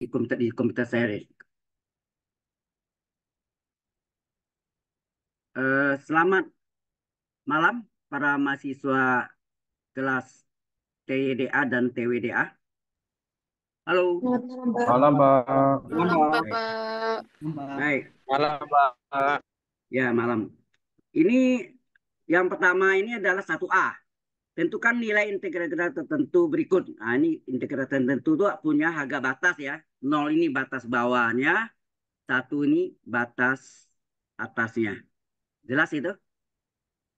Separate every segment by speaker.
Speaker 1: di komputer di komputer saya uh, eh, selamat malam para mahasiswa kelas TYDA dan TWDA halo malam pak malam pak baik malam pak ya malam ini yang pertama ini adalah 1 A tentukan nilai integral tertentu berikut. Nah, ini integral tertentu itu punya harga batas ya. 0 ini batas bawahnya, satu ini batas atasnya. Jelas itu?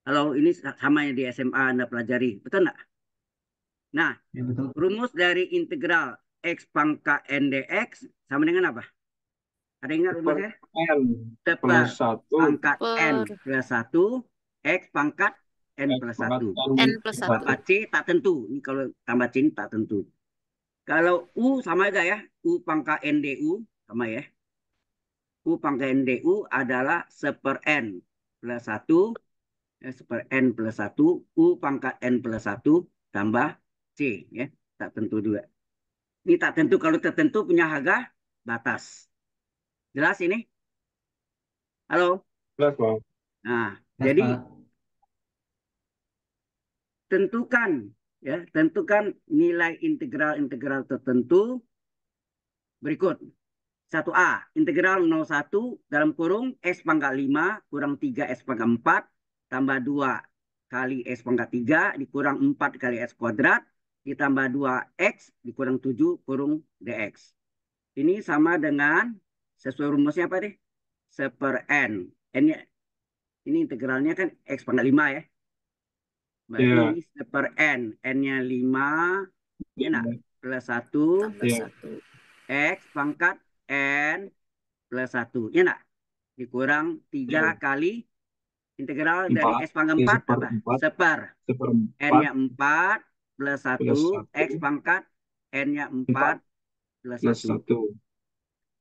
Speaker 1: Kalau ini sama yang di SMA Anda pelajari, betul enggak? Nah, ya, betul. rumus dari integral x pangkat n dx sama dengan apa? Ada ingat rumusnya? n plus satu pangkat n plus satu x pangkat n plus satu. N plus satu. Tambah c tak tentu. Ini kalau tambah c tak tentu. Kalau U sama juga ya, U pangkat NDU sama ya. U pangkat NDU adalah seper N plus 1, ya, seper N plus 1, U pangkat N plus 1 tambah C. ya Tak tentu juga. Ini tak tentu kalau tertentu punya harga batas. Jelas ini? Halo? Jelas, Bang. Nah, Jelas, jadi Bang. tentukan ya tentukan nilai integral-integral tertentu berikut 1A integral 01 dalam kurung s pangkat 5 kurang 3 s pangkat 4 tambah 2 kali s pangkat 3 dikurang 4 kali s kuadrat ditambah 2X dikurang 7 kurung DX. Ini sama dengan sesuai rumusnya apa deh? Seper N. N ini integralnya kan X pangkat 5 ya. Berarti yeah. ini per N. N-nya 5, ya nak? Plus 1. yeah. Iya. X pangkat N plus 1. Ya nak? Dikurang 3 yeah. kali integral 4. dari X pangkat 4, ya, seper, Seper.
Speaker 2: seper N-nya
Speaker 1: 4 plus 1. X pangkat N-nya 4, plus, 1.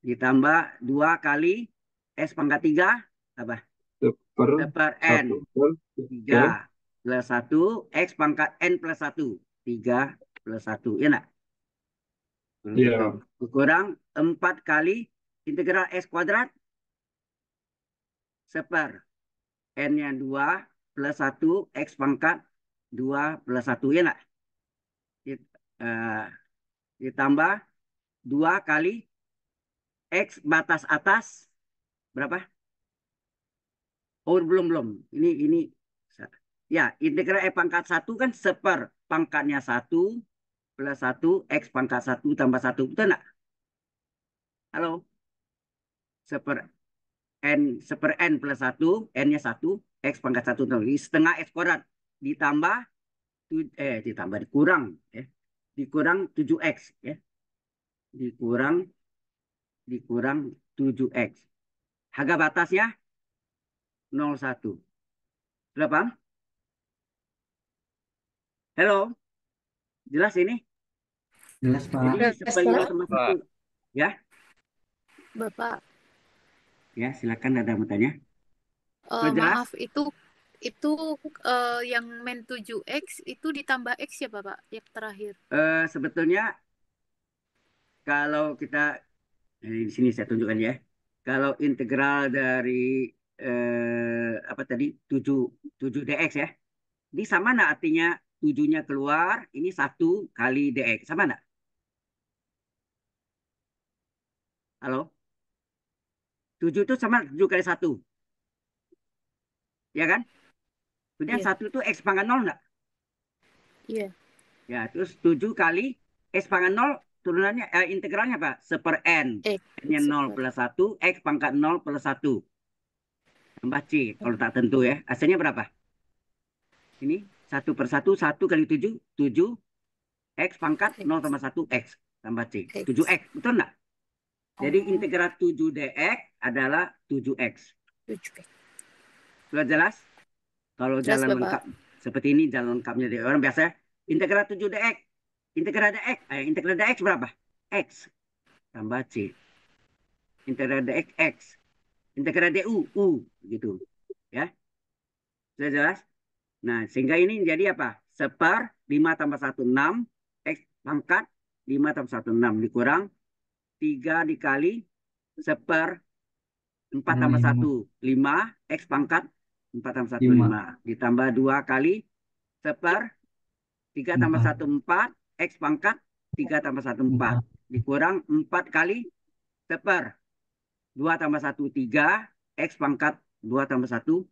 Speaker 1: Ditambah 2 kali X pangkat 3, apa?
Speaker 3: Seper, seper N.
Speaker 1: 1. 3 plus 1, X pangkat N plus 1. 3 plus 1, ya nak? Iya. Yeah. Kurang 4 kali integral X kuadrat. Seper. N-nya 2 plus 1, X pangkat 2 plus 1, ya nak? Uh, ditambah 2 kali X batas atas berapa? Oh belum belum. Ini ini Ya, integral F e pangkat 1 kan seper pangkatnya 1 plus 1, X pangkat 1 tambah 1. Betul enggak? Halo? Seper N, seper N plus 1, N-nya 1, X pangkat 1 tambah setengah X kuadrat. Ditambah, eh ditambah, dikurang. Ya. Dikurang 7X. Ya. Dikurang, dikurang 7X. Harga batasnya 0,1. Sudah paham? Halo, jelas ini?
Speaker 4: Jelas
Speaker 2: Pak. Jadi sebagai teman
Speaker 1: ya. Bapak. Ya silakan ada yang bertanya.
Speaker 3: Uh, eh, maaf
Speaker 1: itu itu uh, yang men 7x itu ditambah x ya Bapak yang terakhir. Uh, sebetulnya kalau kita di sini saya tunjukkan ya. Kalau integral dari eh, apa tadi 7 7 dx ya. ini sama nah artinya Tujuhnya keluar, ini satu kali DX. Sama enggak? Halo? tujuh itu sama 7 kali 1. Ya kan? Kemudian yeah. 1 itu X pangkat nol enggak? Iya. Yeah. Ya, terus tujuh kali X pangkat nol turunannya eh, integralnya apa? Seper N. Eh, N-nya 0 plus satu X pangkat nol plus satu. Tambah C kalau tak tentu ya. Hasilnya berapa? Ini satu persatu satu kali tujuh tujuh x pangkat nol tambah satu x tambah c tujuh x betul enggak? Jadi oh. integral tujuh dx adalah tujuh x. Sudah jelas? Kalau jelas, jalan Bapak. lengkap seperti ini jalan lengkapnya di orang biasa integral tujuh dx integral dx eh, integral dx berapa? x tambah c integral dx x integral du u gitu ya sudah jelas Nah, sehingga ini jadi apa? Seper 5 tambah 1, 6. X pangkat 5 tambah 1, 6. Dikurang 3 dikali seper 4 tambah 1, 5. X pangkat 4 tambah 1, 5. Ditambah 2 kali seper 3 tambah 1, 4. X pangkat 3 tambah 1, 4. Dikurang 4 kali seper 2 tambah 1, 3. X pangkat 2 tambah 1,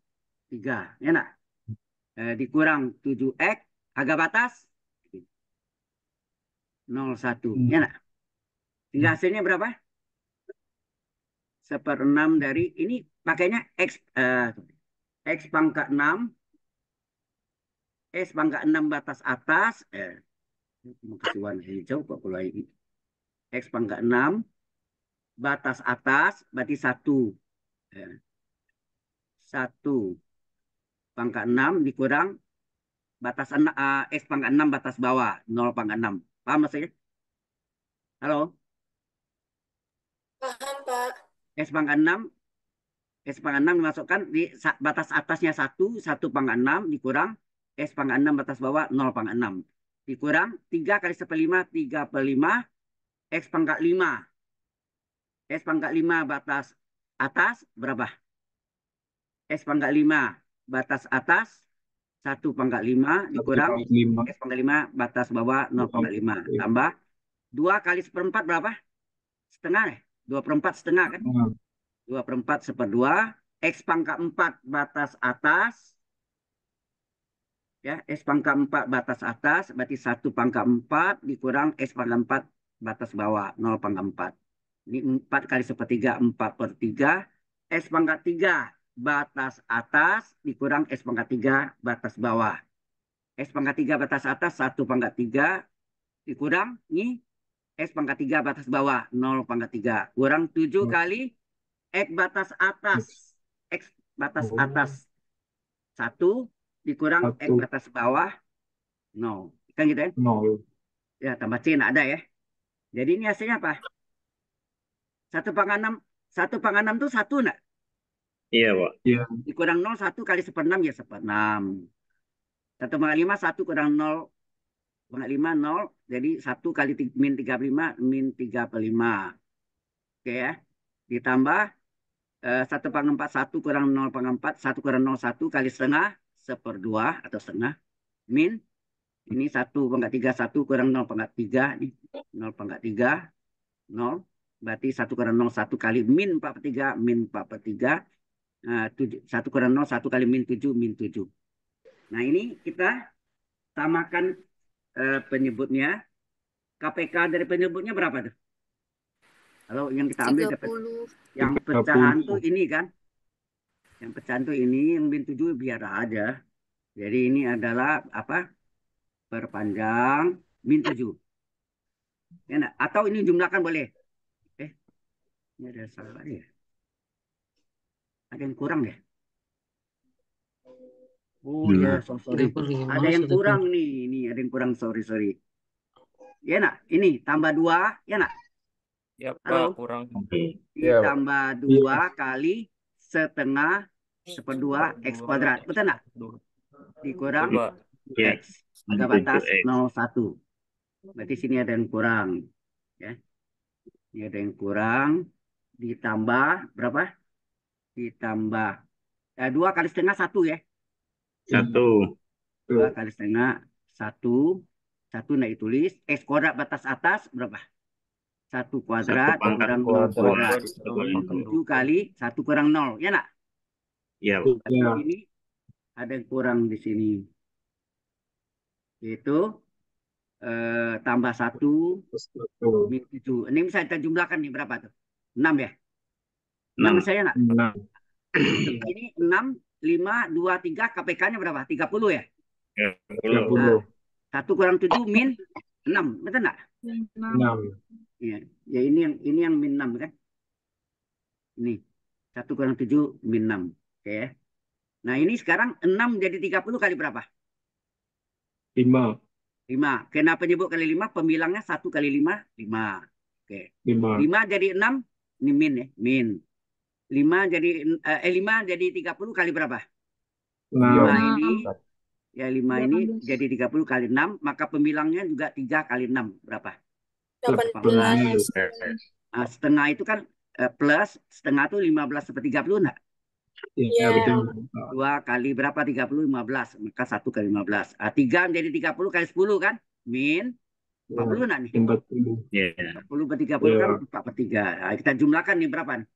Speaker 1: 3. Enak? eh, dikurang 7X, harga batas 0,1. Hmm. Ya, nak? Sehingga hmm. hasilnya berapa? 1/6 dari, ini pakainya X, eh, X pangkat 6, S pangkat 6 batas atas, eh, kasih warna hijau kok kalau ini. X pangkat 6, batas atas, berarti 1. Eh, 1 pangkat 6 dikurang batas 6, uh, X pangkat 6 batas bawah 0 pangkat 6. Paham maksudnya? Halo? Paham, Pak. X pangkat 6 S pangkat 6 dimasukkan di batas atasnya 1, 1 pangkat 6 dikurang S pangkat 6 batas bawah 0 pangkat 6. Dikurang 3 kali 1 per 5, 3 per 5, X pangkat 5. S pangkat 5 batas atas berapa? S pangkat 5 batas atas 1 pangkat 5 dikurang 5. S pangkat 5 batas bawah 0 pangkat 5. Tambah 2 kali 1 4 berapa? Setengah deh. 2 per 4 setengah kan? 2 per 4 1 per 2. X pangkat 4 batas atas. Ya, S pangkat 4 batas atas. Berarti 1 pangkat 4 dikurang S pangkat 4 batas bawah 0 pangkat 4. Ini 4 kali 1 per 3, 4 per 3. S pangkat 3 batas atas dikurang S pangkat 3 batas bawah. S pangkat 3 batas atas 1 pangkat 3 dikurang dikurangi S pangkat 3 batas bawah 0 pangkat 3. Kurang 7 hmm. kali X batas atas. X batas oh. atas 1 dikurang satu. X batas bawah 0. Kan gitu ya? 0. Ya tambah C ada ya. Jadi ini hasilnya apa? 1 pangkat 6. 1 pangkat 6 itu 1 enggak?
Speaker 2: Iya, Pak. Iya.
Speaker 1: Dikurang 0, 1 kali 1 6, ya 1 6. 1 pangkat 5, 1 kurang 0. 5, 0. Jadi 1 kali min 35, min 35. Oke ya. Ditambah eh, 1 pangkat 4, 1 kurang 0 pangkat 4, 1 kurang 0, 1 kali setengah, 1 per 2 atau setengah. Min, ini 1 pangkat 3, 1 kurang 0 pangkat 3. Nih, 0 pangkat 3, 0. Berarti 1 kurang 0, 1 kali min 4 per 3, min 4 per 3 Ah, satu kurang 0, 1 kali min tujuh min 7. Nah ini kita samakan uh, eh, penyebutnya. KPK dari penyebutnya berapa tuh? Kalau yang kita ambil dapat yang pecahan tuh ini kan. Yang pecahan tuh ini, yang min tujuh biar aja. Jadi ini adalah apa? Perpanjang min tujuh Ya, atau ini jumlahkan boleh. Eh, ini ada salah ya. Ada yang kurang ya? Oh ya, ya, so sorry. Ada yang kurang nih, ini ada yang kurang, sorry sorry. Ya nak, ini tambah dua, ya nak. Ya Pak, Halo. kurang. Ini ya, tambah iya. dua kali setengah seperdua x kuadrat, betul nak? Dikurang ya.
Speaker 2: x ada batas
Speaker 1: satu Berarti sini ada yang kurang, ya. Ini ada yang kurang ditambah berapa? ditambah eh, dua kali setengah satu ya satu dua kali setengah satu satu naik tulis x kuadrat batas atas berapa satu kuadrat kurang nol kuadrat tujuh kali satu kurang nol ya nak ya ini ada yang kurang di sini itu eh, tambah satu tujuh ini bisa kita jumlahkan nih berapa tuh enam ya
Speaker 2: Enam saya enggak? Enam.
Speaker 1: Ini enam, lima, dua, tiga, KPK-nya berapa? Tiga puluh ya?
Speaker 2: Tiga puluh.
Speaker 1: Satu kurang tujuh min enam, betul enggak? Enam. Ya, ya ini yang ini yang min enam kan? Ini satu kurang tujuh min enam, oke ya? Nah ini sekarang enam jadi tiga puluh kali berapa? Lima. Lima. Kenapa nyebut kali lima? Pembilangnya satu kali lima, lima. Oke. Lima. Lima jadi enam, ini min ya, min. 5 jadi eh 5 eh, jadi 30 kali berapa?
Speaker 2: 6. 5 iya. ini
Speaker 1: ya 5 15. ini jadi 30 kali 6 maka pembilangnya juga 3 kali 6 berapa? 18. Nah, setengah itu kan, eh, kan eh, plus setengah itu 15 sepertiga 30 enggak?
Speaker 2: Iya, iya, iya. betul.
Speaker 1: 2 kali berapa? 30 15. Maka 1 kali 15. Ah, 3 menjadi 30 kali 10 kan? Min 40 enggak nih?
Speaker 3: 40. Iya.
Speaker 1: 40 per 30 yeah. kan 4 per 3. Nah, kita jumlahkan nih berapa nih?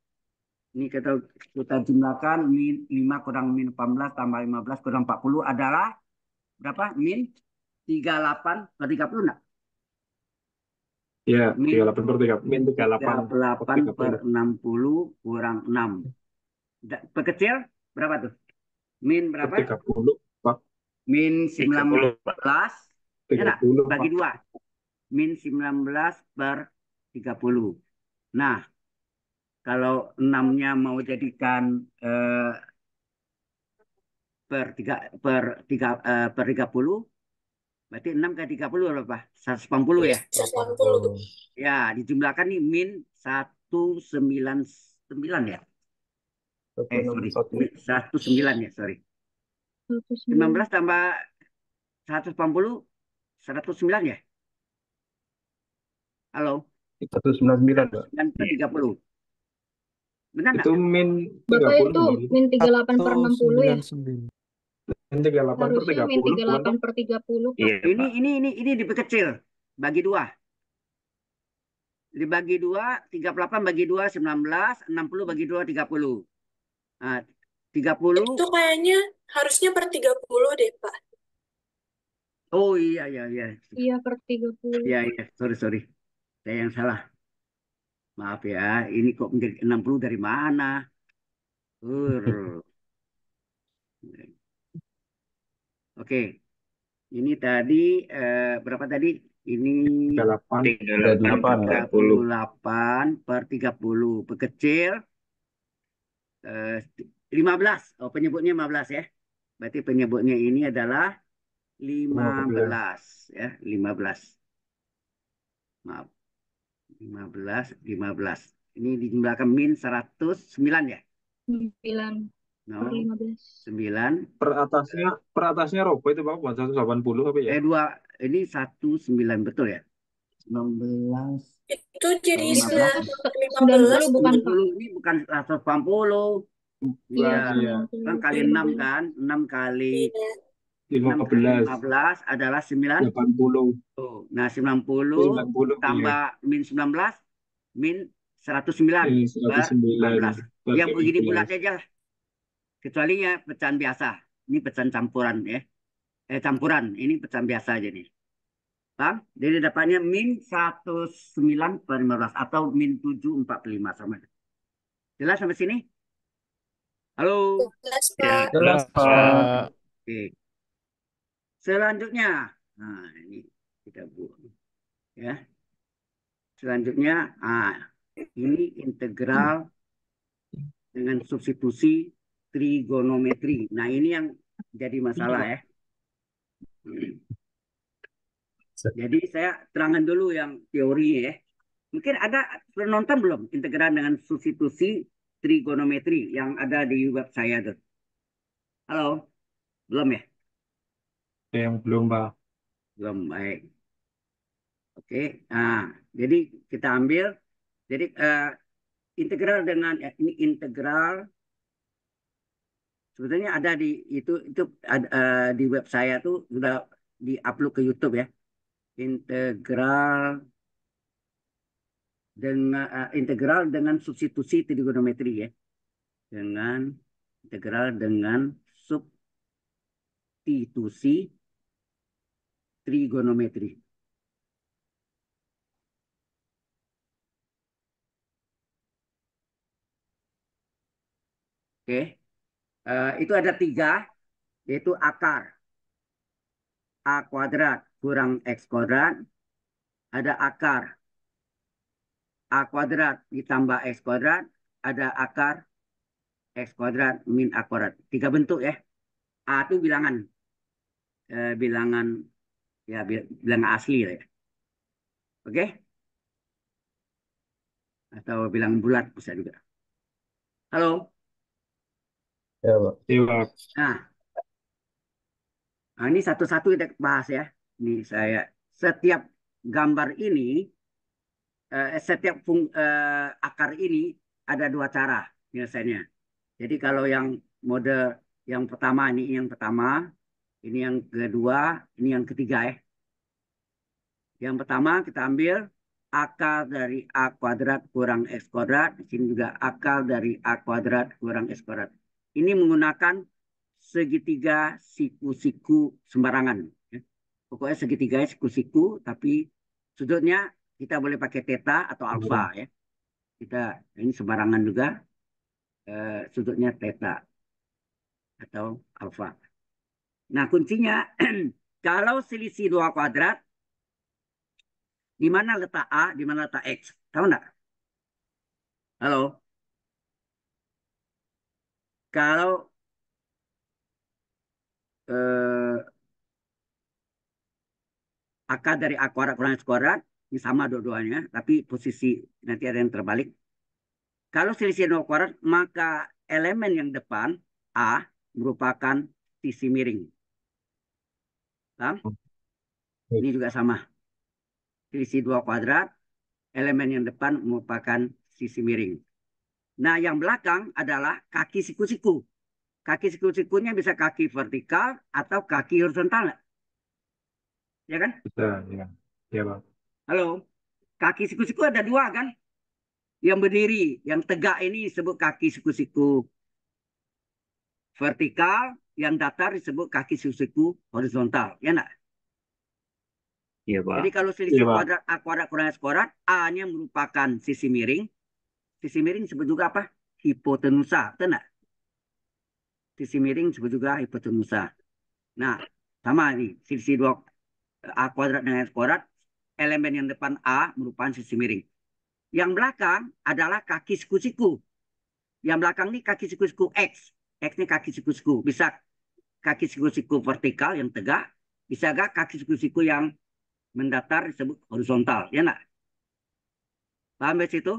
Speaker 1: ini kita kita jumlahkan min 5 kurang min 14 tambah 15 kurang 40 adalah berapa? Min 38 per 30 enggak? Ya, min, 38 per 30. Min 38, 38 per 60 kurang 6. Perkecil berapa tuh? Min berapa? 30, Pak. Min 19. 30, ya Pak.
Speaker 3: 30, Bagi 2.
Speaker 1: Min 19 per 30. Nah, kalau enamnya mau jadikan eh, per tiga per tiga eh, per tiga puluh berarti enam ke tiga puluh berapa seratus empat puluh ya seratus empat puluh ya dijumlahkan nih min satu sembilan sembilan ya eh sorry seratus sembilan ya sorry lima belas tambah seratus empat puluh seratus sembilan ya halo
Speaker 3: seratus sembilan sembilan tiga puluh Benar itu enggak? min 30. Bapak itu min 38 per
Speaker 2: 60 ya?
Speaker 1: Min 38 Harusnya per 30. min
Speaker 2: 38 per tiga puluh, iya, ini,
Speaker 1: ini, ini, ini diperkecil. Bagi dua. Dibagi dua, 38 bagi dua, 19. puluh bagi dua, 30. Nah, 30. Itu kayaknya harusnya per puluh deh, Pak. Oh iya, iya, iya.
Speaker 2: Iya, per 30. Iya, iya.
Speaker 1: Sorry, sorry. Saya yang salah. Maaf ya, ini kok menjadi 60 dari mana? Ur. Oke. Ini tadi eh, berapa tadi? Ini 8, 38, 38 per 30. Pekecil eh, 15. Oh, penyebutnya 15 ya. Berarti penyebutnya ini adalah 15. 15 ya, 15. Maaf. 15, 15. Ini dijumlahkan min 109 ya? 9. No. Per
Speaker 2: 15.
Speaker 1: 9. Per atasnya, per atasnya Robo itu Pak, 180 apa ya? Eh, dua, ini 19 betul ya? belas Itu jadi 19 15. belas bukan 90, ini bukan 180. Iya, ya. kan kali 6 kan? 6 kali iya. 15. 15 adalah 9. 80. Nah, 90, 90 tambah iya. min 19 min 109. Min 109. 19. Yang begini bulat iya. aja Kecuali ya pecahan biasa. Ini pecahan campuran ya. Eh campuran, ini pecahan biasa aja nih. Bang, Jadi dapatnya min 109 per 15 atau min 745 sama. Jelas sampai sini? Halo. Jelas, Pak. Jelas, Pak. Oke. Okay. Selanjutnya, nah ini kita buat Ya. Selanjutnya, ah, ini integral dengan substitusi trigonometri. Nah ini yang jadi masalah ya. Hmm. Jadi saya terangkan dulu yang teori ya. Mungkin ada penonton belum integral dengan substitusi trigonometri yang ada di web saya tuh. Halo, belum ya?
Speaker 3: Ada yang belum, Pak.
Speaker 1: Belum, baik. Oke, nah, jadi kita ambil. Jadi uh, integral dengan eh, ini integral sebetulnya ada di itu itu ada, uh, eh, di web saya tuh sudah di upload ke YouTube ya. Integral dengan uh, integral dengan substitusi trigonometri ya. Dengan integral dengan substitusi trigonometri. Oke, uh, itu ada tiga, yaitu akar. A kuadrat kurang X kuadrat, ada akar. A kuadrat ditambah X kuadrat, ada akar X kuadrat min A kuadrat. Tiga bentuk ya. A itu bilangan. uh, bilangan ya bilang asli ya. Oke? Okay? Atau bilang bulat bisa juga. Halo? Ya, Pak. Ya, Nah, nah ini satu-satu kita bahas ya. Ini saya setiap gambar ini eh, setiap fung, eh, akar ini ada dua cara biasanya. Jadi kalau yang mode yang pertama ini yang pertama ini yang kedua, ini yang ketiga ya. Yang pertama kita ambil akar dari A kuadrat kurang x kuadrat. Di sini juga akar dari A kuadrat kurang x kuadrat. Ini menggunakan segitiga siku-siku sembarangan. Ya. Pokoknya segitiga siku-siku, tapi sudutnya kita boleh pakai teta atau alfa iya. ya. Kita ini sembarangan juga eh, sudutnya teta atau alfa. Nah kuncinya kalau selisih dua kuadrat di mana letak A, di mana letak X. Tahu nggak? Halo? Kalau eh, akar dari A kuadrat kurang X kuadrat, ini sama dua-duanya, tapi posisi nanti ada yang terbalik. Kalau selisih dua kuadrat, maka elemen yang depan, A, merupakan sisi miring. Paham? Hmm. Ini juga sama. sisi dua kuadrat, elemen yang depan merupakan sisi miring. Nah, yang belakang adalah kaki siku-siku. Kaki siku-sikunya bisa kaki vertikal atau kaki horizontal. Ya kan? Bisa, ya. Ya, Pak. Halo. Kaki siku-siku ada dua kan? Yang berdiri, yang tegak ini disebut kaki siku-siku. Vertikal yang datar disebut kaki susuku horizontal, ya nak?
Speaker 2: Iya, Pak. Jadi kalau selisih ya, kuadrat
Speaker 1: A kuadrat kurang S kuadrat, A-nya merupakan sisi miring. Sisi miring disebut juga apa? Hipotenusa, betul Sisi miring disebut juga hipotenusa. Nah, sama ini sisi dua A kuadrat dengan S kuadrat, elemen yang depan A merupakan sisi miring. Yang belakang adalah kaki siku-siku. Yang belakang ini kaki siku-siku X. X ini kaki siku-siku. Bisa kaki siku-siku vertikal yang tegak, bisa gak kaki siku-siku yang mendatar disebut horizontal, ya nak? Paham dari ya, situ?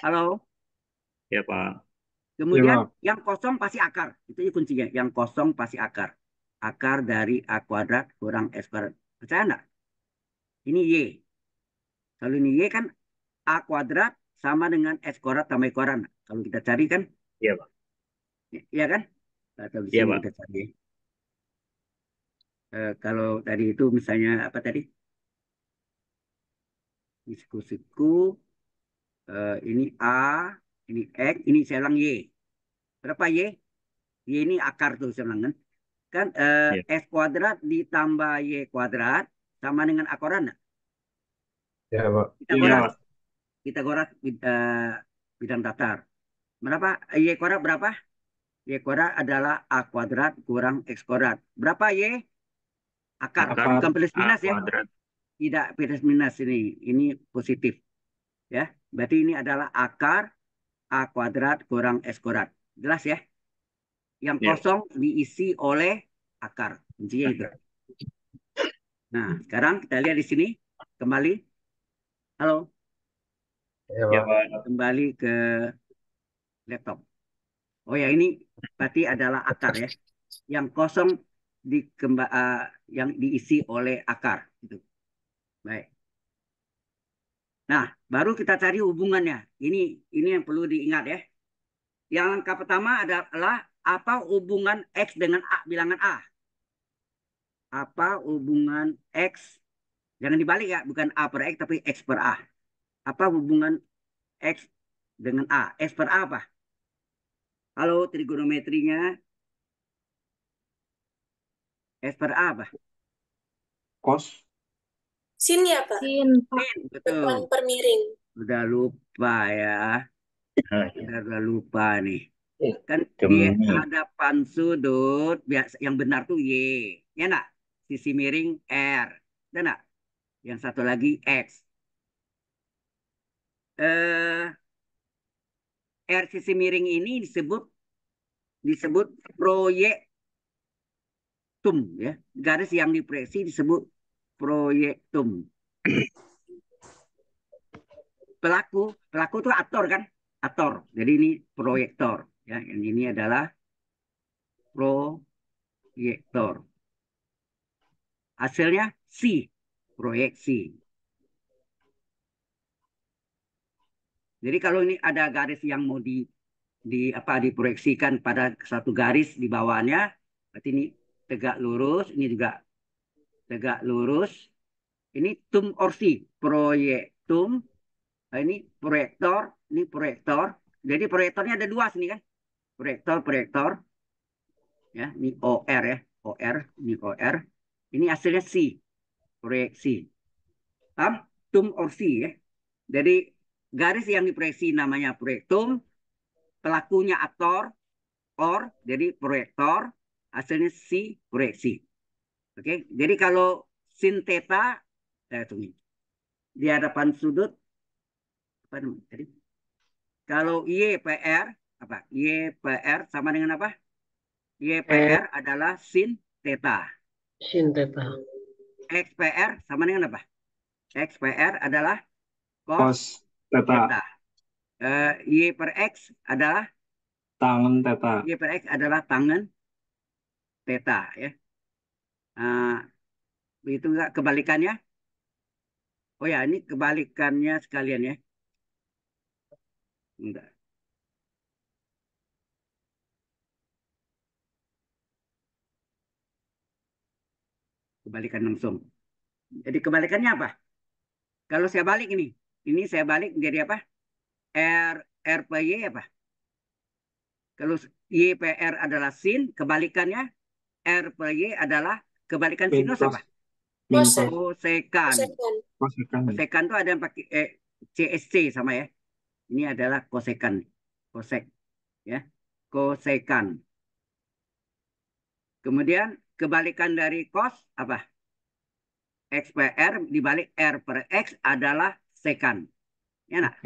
Speaker 1: Halo? Ya Pak. Kemudian ya, yang kosong pasti akar, itu ya kuncinya. Yang kosong pasti akar. Akar dari A kuadrat kurang S kuadrat. Percaya nak? Ini Y. Kalau ini Y kan A kuadrat sama dengan S kuadrat tambah kuadrat. Kalau kita cari kan? Iya Pak. Ya, kan? Iya kan? Iya Pak. kita cari eh, kalau tadi itu misalnya apa tadi diskusiku suku eh, ini A ini X ini saya bilang Y berapa Y Y ini akar tuh saya bilang kan kan eh, yeah. S kuadrat ditambah Y kuadrat sama dengan akoran nggak?
Speaker 2: Ya, Pak. Pitagoras. Iya,
Speaker 1: ya. Pitagoras uh, eh, bidang datar. Berapa? Y kuadrat berapa? Y kuadrat adalah A kuadrat kurang X kuadrat. Berapa Y? akar apa, bukan plus ah, minus ya tidak plus minus ini ini positif ya berarti ini adalah akar a kuadrat kurang s kuadrat jelas ya yang ya. kosong diisi oleh akar kuncinya itu nah sekarang kita lihat di sini kembali halo ya, ya kembali ke laptop oh ya ini berarti adalah akar ya yang kosong kemba, uh, ah, yang diisi oleh akar. Gitu. Baik. Nah, baru kita cari hubungannya. Ini ini yang perlu diingat ya. Yang langkah pertama adalah apa hubungan X dengan A, bilangan A. Apa hubungan X, jangan dibalik ya, bukan A per X tapi X per A. Apa hubungan X dengan A? X per A apa? Kalau trigonometrinya S per A apa? Kos.
Speaker 2: Sin ya, Pak? Sin, Pak. Sin, betul. Per miring.
Speaker 1: Udah lupa ya. Udah, udah lupa nih. Eh, kan di hadapan sudut yang benar tuh Y. Ya nak? Sisi miring R. Ya nak? Yang satu lagi X. Eh R sisi miring ini disebut disebut proyek proyektum ya. Garis yang dipresi disebut proyektum. pelaku, pelaku itu aktor kan? Aktor. Jadi ini proyektor ya. Yang ini adalah proyektor. Hasilnya c proyeksi. Jadi kalau ini ada garis yang mau di di apa diproyeksikan pada satu garis di bawahnya berarti ini tegak lurus, ini juga tegak lurus. Ini tum orsi, proyektum. Nah, ini proyektor, ini proyektor. Jadi proyektornya ada dua sini kan. Proyektor, proyektor. Ya, ini OR ya, OR, ini OR. Ini hasilnya C, proyeksi. Paham? Tum orsi ya. Jadi garis yang diproyeksi namanya proyektum, pelakunya aktor, or, jadi proyektor, hasilnya C koreksi. Oke, jadi kalau sin theta saya tunggu. Di hadapan sudut apa namanya Jadi Kalau YPR e apa? YPR e sama dengan apa? YPR e eh. adalah sin theta. Sin theta. XPR sama dengan apa? XPR adalah
Speaker 3: cos theta. theta.
Speaker 1: Uh, eh, y per x adalah
Speaker 3: tangan theta. Y
Speaker 1: per x adalah tangan Teta, ya. Nah, itu enggak kebalikannya? Oh ya, ini kebalikannya sekalian ya. Enggak. Kebalikan langsung. Jadi kebalikannya apa? Kalau saya balik ini, ini saya balik menjadi apa? R RPY apa? Kalau YPR adalah sin, kebalikannya R lagi adalah kebalikan sinus apa? Kosekan. Kosekan. Kosekan. itu ada yang pakai eh, CSC sama ya. Ini adalah kosekan. Kosek. Ya. Kosekan. Kemudian kebalikan dari kos apa? X per R dibalik R per X adalah sekan. Ya nak?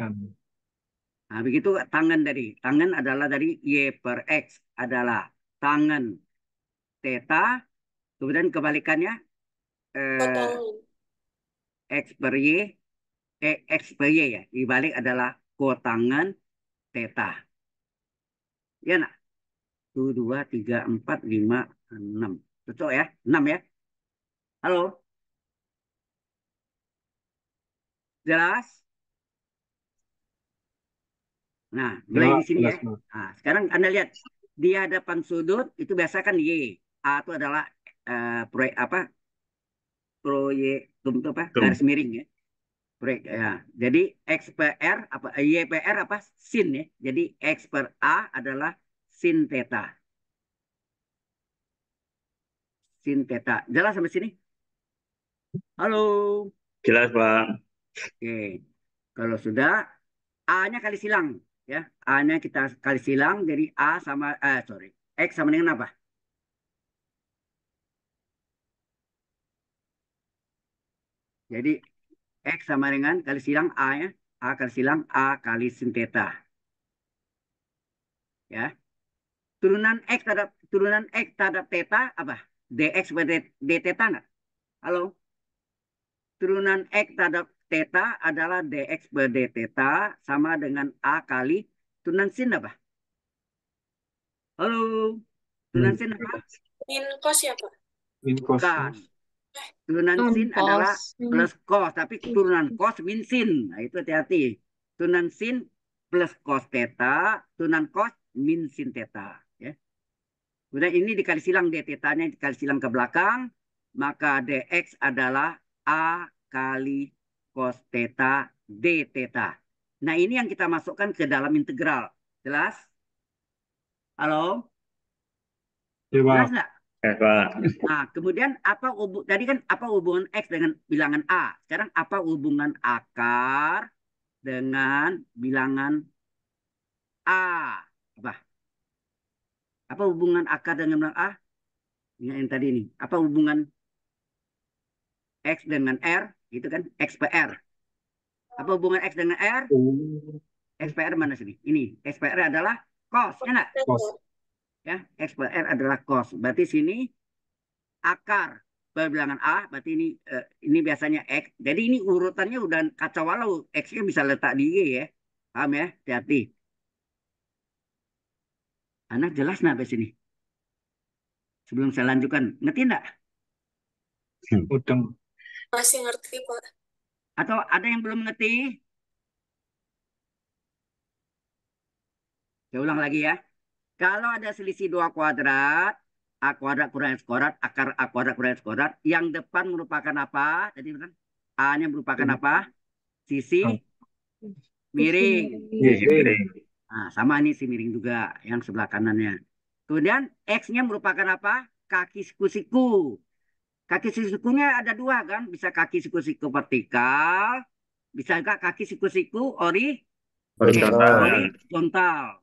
Speaker 1: Nah, begitu tangan dari. Tangan adalah dari Y per X adalah tangan teta, Kemudian kebalikannya. Eh, X per Y. Eh, X per Y ya. Dibalik adalah kotangan Theta. Ya nak? 1, 2, 3, 4, 5, 6. Cocok ya? 6 ya? Halo? Jelas? Nah, mulai di sini jelas, ya. Nah, sekarang Anda lihat di hadapan sudut itu biasa kan Y. A itu adalah uh, proyek apa proyek tum, apa Tum. garis miring ya proyek ya jadi R apa eh, YPR apa sin ya jadi X per A adalah sin theta sin theta jelas sampai sini halo jelas pak oke kalau sudah A-nya kali silang ya A-nya kita kali silang jadi A sama eh sorry X sama dengan apa Jadi X sama dengan kali silang A ya. A kali silang A kali sin theta. Ya. Turunan X terhadap turunan X terhadap theta apa? Dx per D, D theta enggak? Halo? Turunan X terhadap theta adalah Dx per D theta sama dengan A kali turunan sin apa? Halo? Turunan hmm. sin apa?
Speaker 2: Min cos ya Pak?
Speaker 1: Min cos. Turunan sin adalah plus cos, tapi iya. turunan cos min sin. Nah, itu hati-hati. Turunan sin plus cos theta, turunan cos min sin theta. Ya. Kemudian ini dikali silang d tetanya dikali silang ke belakang, maka dx adalah a kali cos theta d theta. Nah ini yang kita masukkan ke dalam integral. Jelas? Halo? Iya, Jelas nggak? Eh, nah, kemudian apa hubung tadi kan apa hubungan X dengan bilangan A? Sekarang apa hubungan akar dengan bilangan A? Apa? Apa hubungan akar dengan bilangan A? Ya, yang tadi ini. Apa hubungan X dengan R? Itu kan XPR. Apa hubungan X dengan R? Oh. XPR mana sini? Ini. XPR adalah cos. kan? Cos ya x per r adalah cos berarti sini akar bilangan a berarti ini uh, ini biasanya x jadi ini urutannya udah kacau walau x-nya bisa letak di y ya paham ya hati-hati anak jelas nah sampai sini sebelum saya lanjutkan ngerti nggak? Hmm. Udang. Masih ngerti, Pak. Atau ada yang belum ngerti? Saya ulang lagi ya. Kalau ada selisih dua kuadrat, A kuadrat kurang X kuadrat, akar A kuadrat kurang X kuadrat, yang depan merupakan apa? Jadi kan A-nya merupakan hmm. apa? Sisi hmm. miring. Iya, iya, miring. Nah, sama ini si miring juga yang sebelah kanannya. Kemudian X-nya merupakan apa? Kaki siku-siku. Kaki siku-sikunya ada dua kan? Bisa kaki siku-siku vertikal, bisa juga kaki siku-siku ori horizontal. horizontal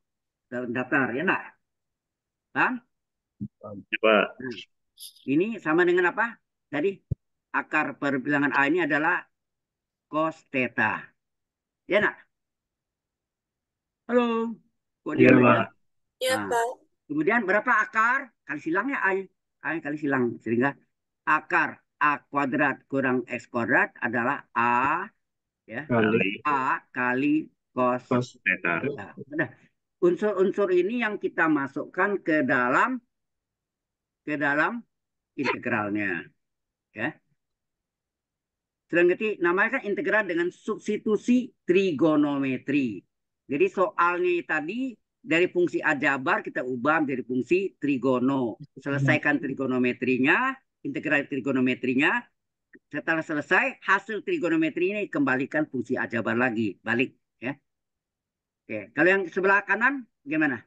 Speaker 1: dalam daftar, ya nak, bang, iya, nah, ini sama dengan apa? Tadi akar perbilangan A ini adalah cos theta. Ya nak, Halo. Kok iya, dia ya, Pak. Iya, nah, Pak. Kemudian berapa akar? Kali silangnya A. A kali silang. Sehingga akar A kuadrat kurang X kuadrat adalah A ya kali A kali cos,
Speaker 2: cos theta.
Speaker 1: Nah, unsur-unsur ini yang kita masukkan ke dalam ke dalam integralnya. Ya. Selanjutnya namanya kan integral dengan substitusi trigonometri. Jadi soalnya tadi dari fungsi ajabar kita ubah menjadi fungsi trigono. Selesaikan trigonometrinya, integral trigonometrinya. Setelah selesai, hasil trigonometri ini kembalikan fungsi ajabar lagi, balik. ya. Oke, kalau yang sebelah kanan gimana?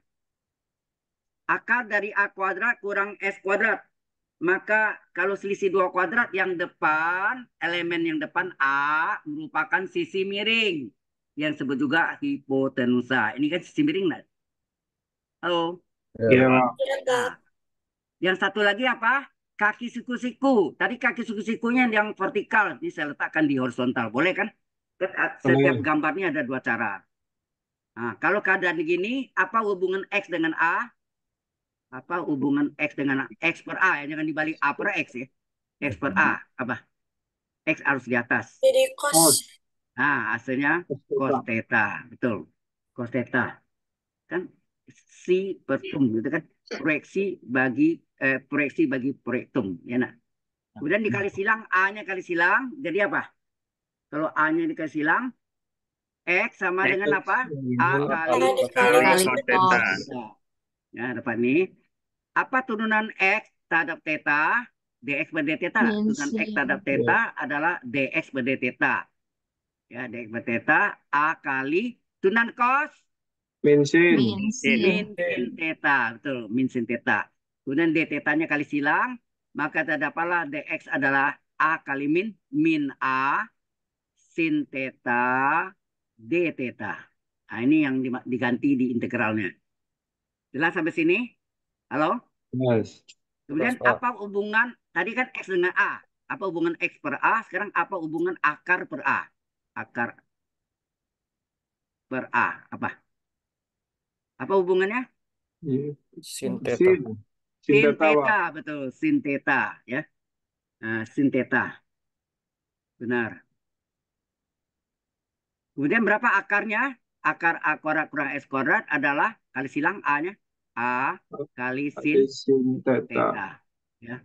Speaker 1: Akar dari A kuadrat kurang S kuadrat. Maka kalau selisih dua kuadrat yang depan, elemen yang depan A merupakan sisi miring. Yang sebut juga hipotenusa. Ini kan sisi miring, Nat? Halo? Ya. Ya, yang satu lagi apa? Kaki siku-siku. Tadi kaki siku-sikunya yang vertikal. Ini saya letakkan di horizontal. Boleh kan? kan ah, setiap gambarnya ada dua cara. Nah, kalau keadaan gini, apa hubungan X dengan A? Apa hubungan X dengan A? X per A? Ya. Jangan dibalik A per X ya. X per A. Apa? X harus di atas. Jadi cos. cos. Nah, hasilnya cos theta. Betul. Cos theta. Kan si tum, gitu kan proyeksi bagi eh, proyeksi bagi proyektum. Ya, nak Kemudian dikali silang, A-nya kali silang. Jadi apa? Kalau A-nya dikali silang, X sama X dengan apa? A kali A theta. Iya. Ya, depan ini. Apa turunan X terhadap theta? dx per DT theta. Iya, turunan iya, x terhadap theta adalah dx per DT theta. Ya, dx ber theta a kali turunan cos
Speaker 2: min sin min sin
Speaker 1: theta, betul, min sin theta. turunan d thetanya kali silang, maka terdapatlah dx adalah a kali min min a sin theta d theta. Nah, ini yang diganti di integralnya. Jelas sampai sini? Halo? Yes. Kemudian Terus, apa hubungan tadi kan x dengan a? Apa hubungan x per a? Sekarang apa hubungan akar per a? Akar per a apa? Apa hubungannya? Sin teta. Sin betul, sin teta ya. Nah, sin teta. Benar. Kemudian berapa akarnya? Akar A kuadrat kurang S kuadrat adalah kali silang A-nya. A kali sin,
Speaker 2: sin theta. theta.
Speaker 1: Ya.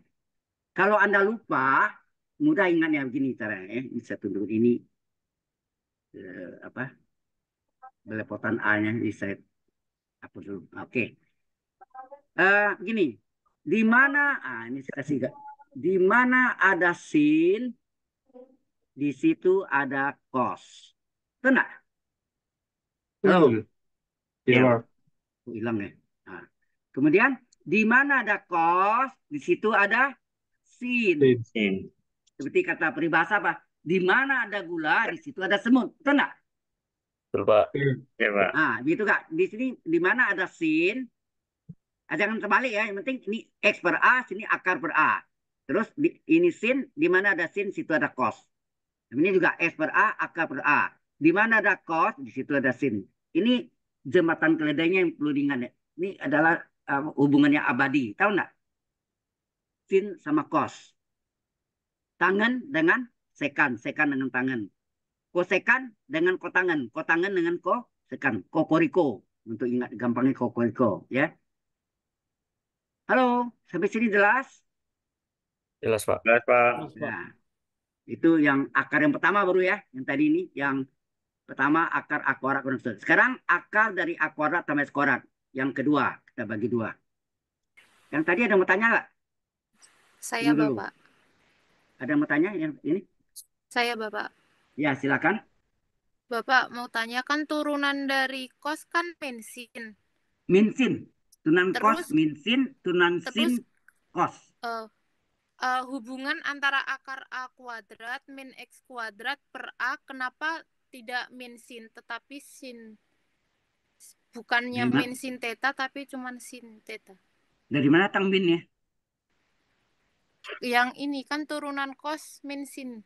Speaker 1: Kalau Anda lupa, mudah ingat ya begini caranya. Ya. Bisa tunduk ini. apa? Eh, apa? Belepotan A-nya di set. Apa dulu? Oke. Okay. Uh, eh, begini. Di mana? Ah, ini saya kasih Di mana ada sin, di situ ada kos benar. Belum. Hilang. Ya. Hilang ya. Nah. Kemudian di mana ada kos, di situ ada sin. sin. Seperti kata peribahasa apa? Di mana ada gula, di situ ada semut. Betul enggak?
Speaker 3: Betul, Pak. Ya, Pak.
Speaker 1: Nah, gitu Kak. Di sini di mana ada sin, Ah, jangan terbalik ya, yang penting ini X per A, sini akar per A. Terus di, ini sin, di mana ada sin, situ ada cos. Ini juga X per A, akar per A. Di mana ada kos, di situ ada sin. Ini jembatan keledainya yang perlu diingat ya. Ini adalah uh, hubungannya abadi. Tahu nggak? Sin sama kos. Tangan dengan sekan, sekan dengan tangan. Kosekan dengan kotangan, kotangan dengan ko sekan, kokoriko. Untuk ingat gampangnya kokoriko ya. Halo, sampai sini jelas? Jelas, Pak. Jelas, Pak. Nah, itu yang akar yang pertama baru ya, yang tadi ini, yang Pertama akar akorat konstruktor. Sekarang akar dari akorat tambah skorat. Yang kedua, kita bagi dua. Yang tadi ada yang mau tanya nggak? Saya ini Bapak. Dulu. Ada yang mau tanya yang ini? Saya Bapak. Ya, silakan. Bapak mau tanya kan turunan dari kos kan bensin. Minsin, tunan terus, kos, minsin, tunan terus, sin, kos. Uh, uh, hubungan antara akar a kuadrat min x kuadrat per a kenapa tidak min sin tetapi sin bukannya ya, min sin teta tapi cuman sin teta. Dari mana tang min ya? Yang ini kan turunan kos min sin.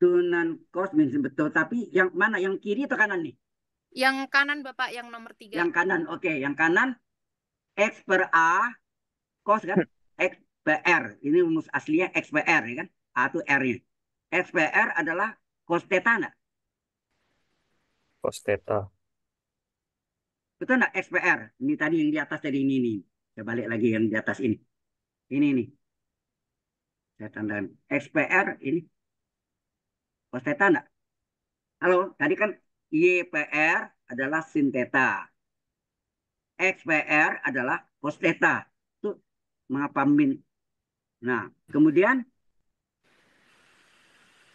Speaker 1: Turunan kos min sin betul tapi yang mana yang kiri atau kanan nih? Yang kanan Bapak yang nomor tiga. Yang kanan oke okay. yang kanan X per A kos kan X per R ini rumus aslinya X per R ya kan A itu R nya. X per R adalah cos teta enggak? cos theta. Betul nggak SPR? Ini tadi yang di atas tadi ini nih. Saya balik lagi yang di atas ini. Ini nih. Saya tandaan. XPR ini. Cos theta nggak? Halo, tadi kan YPR adalah sin theta. XPR adalah cos theta. Itu mengapa min. Nah, kemudian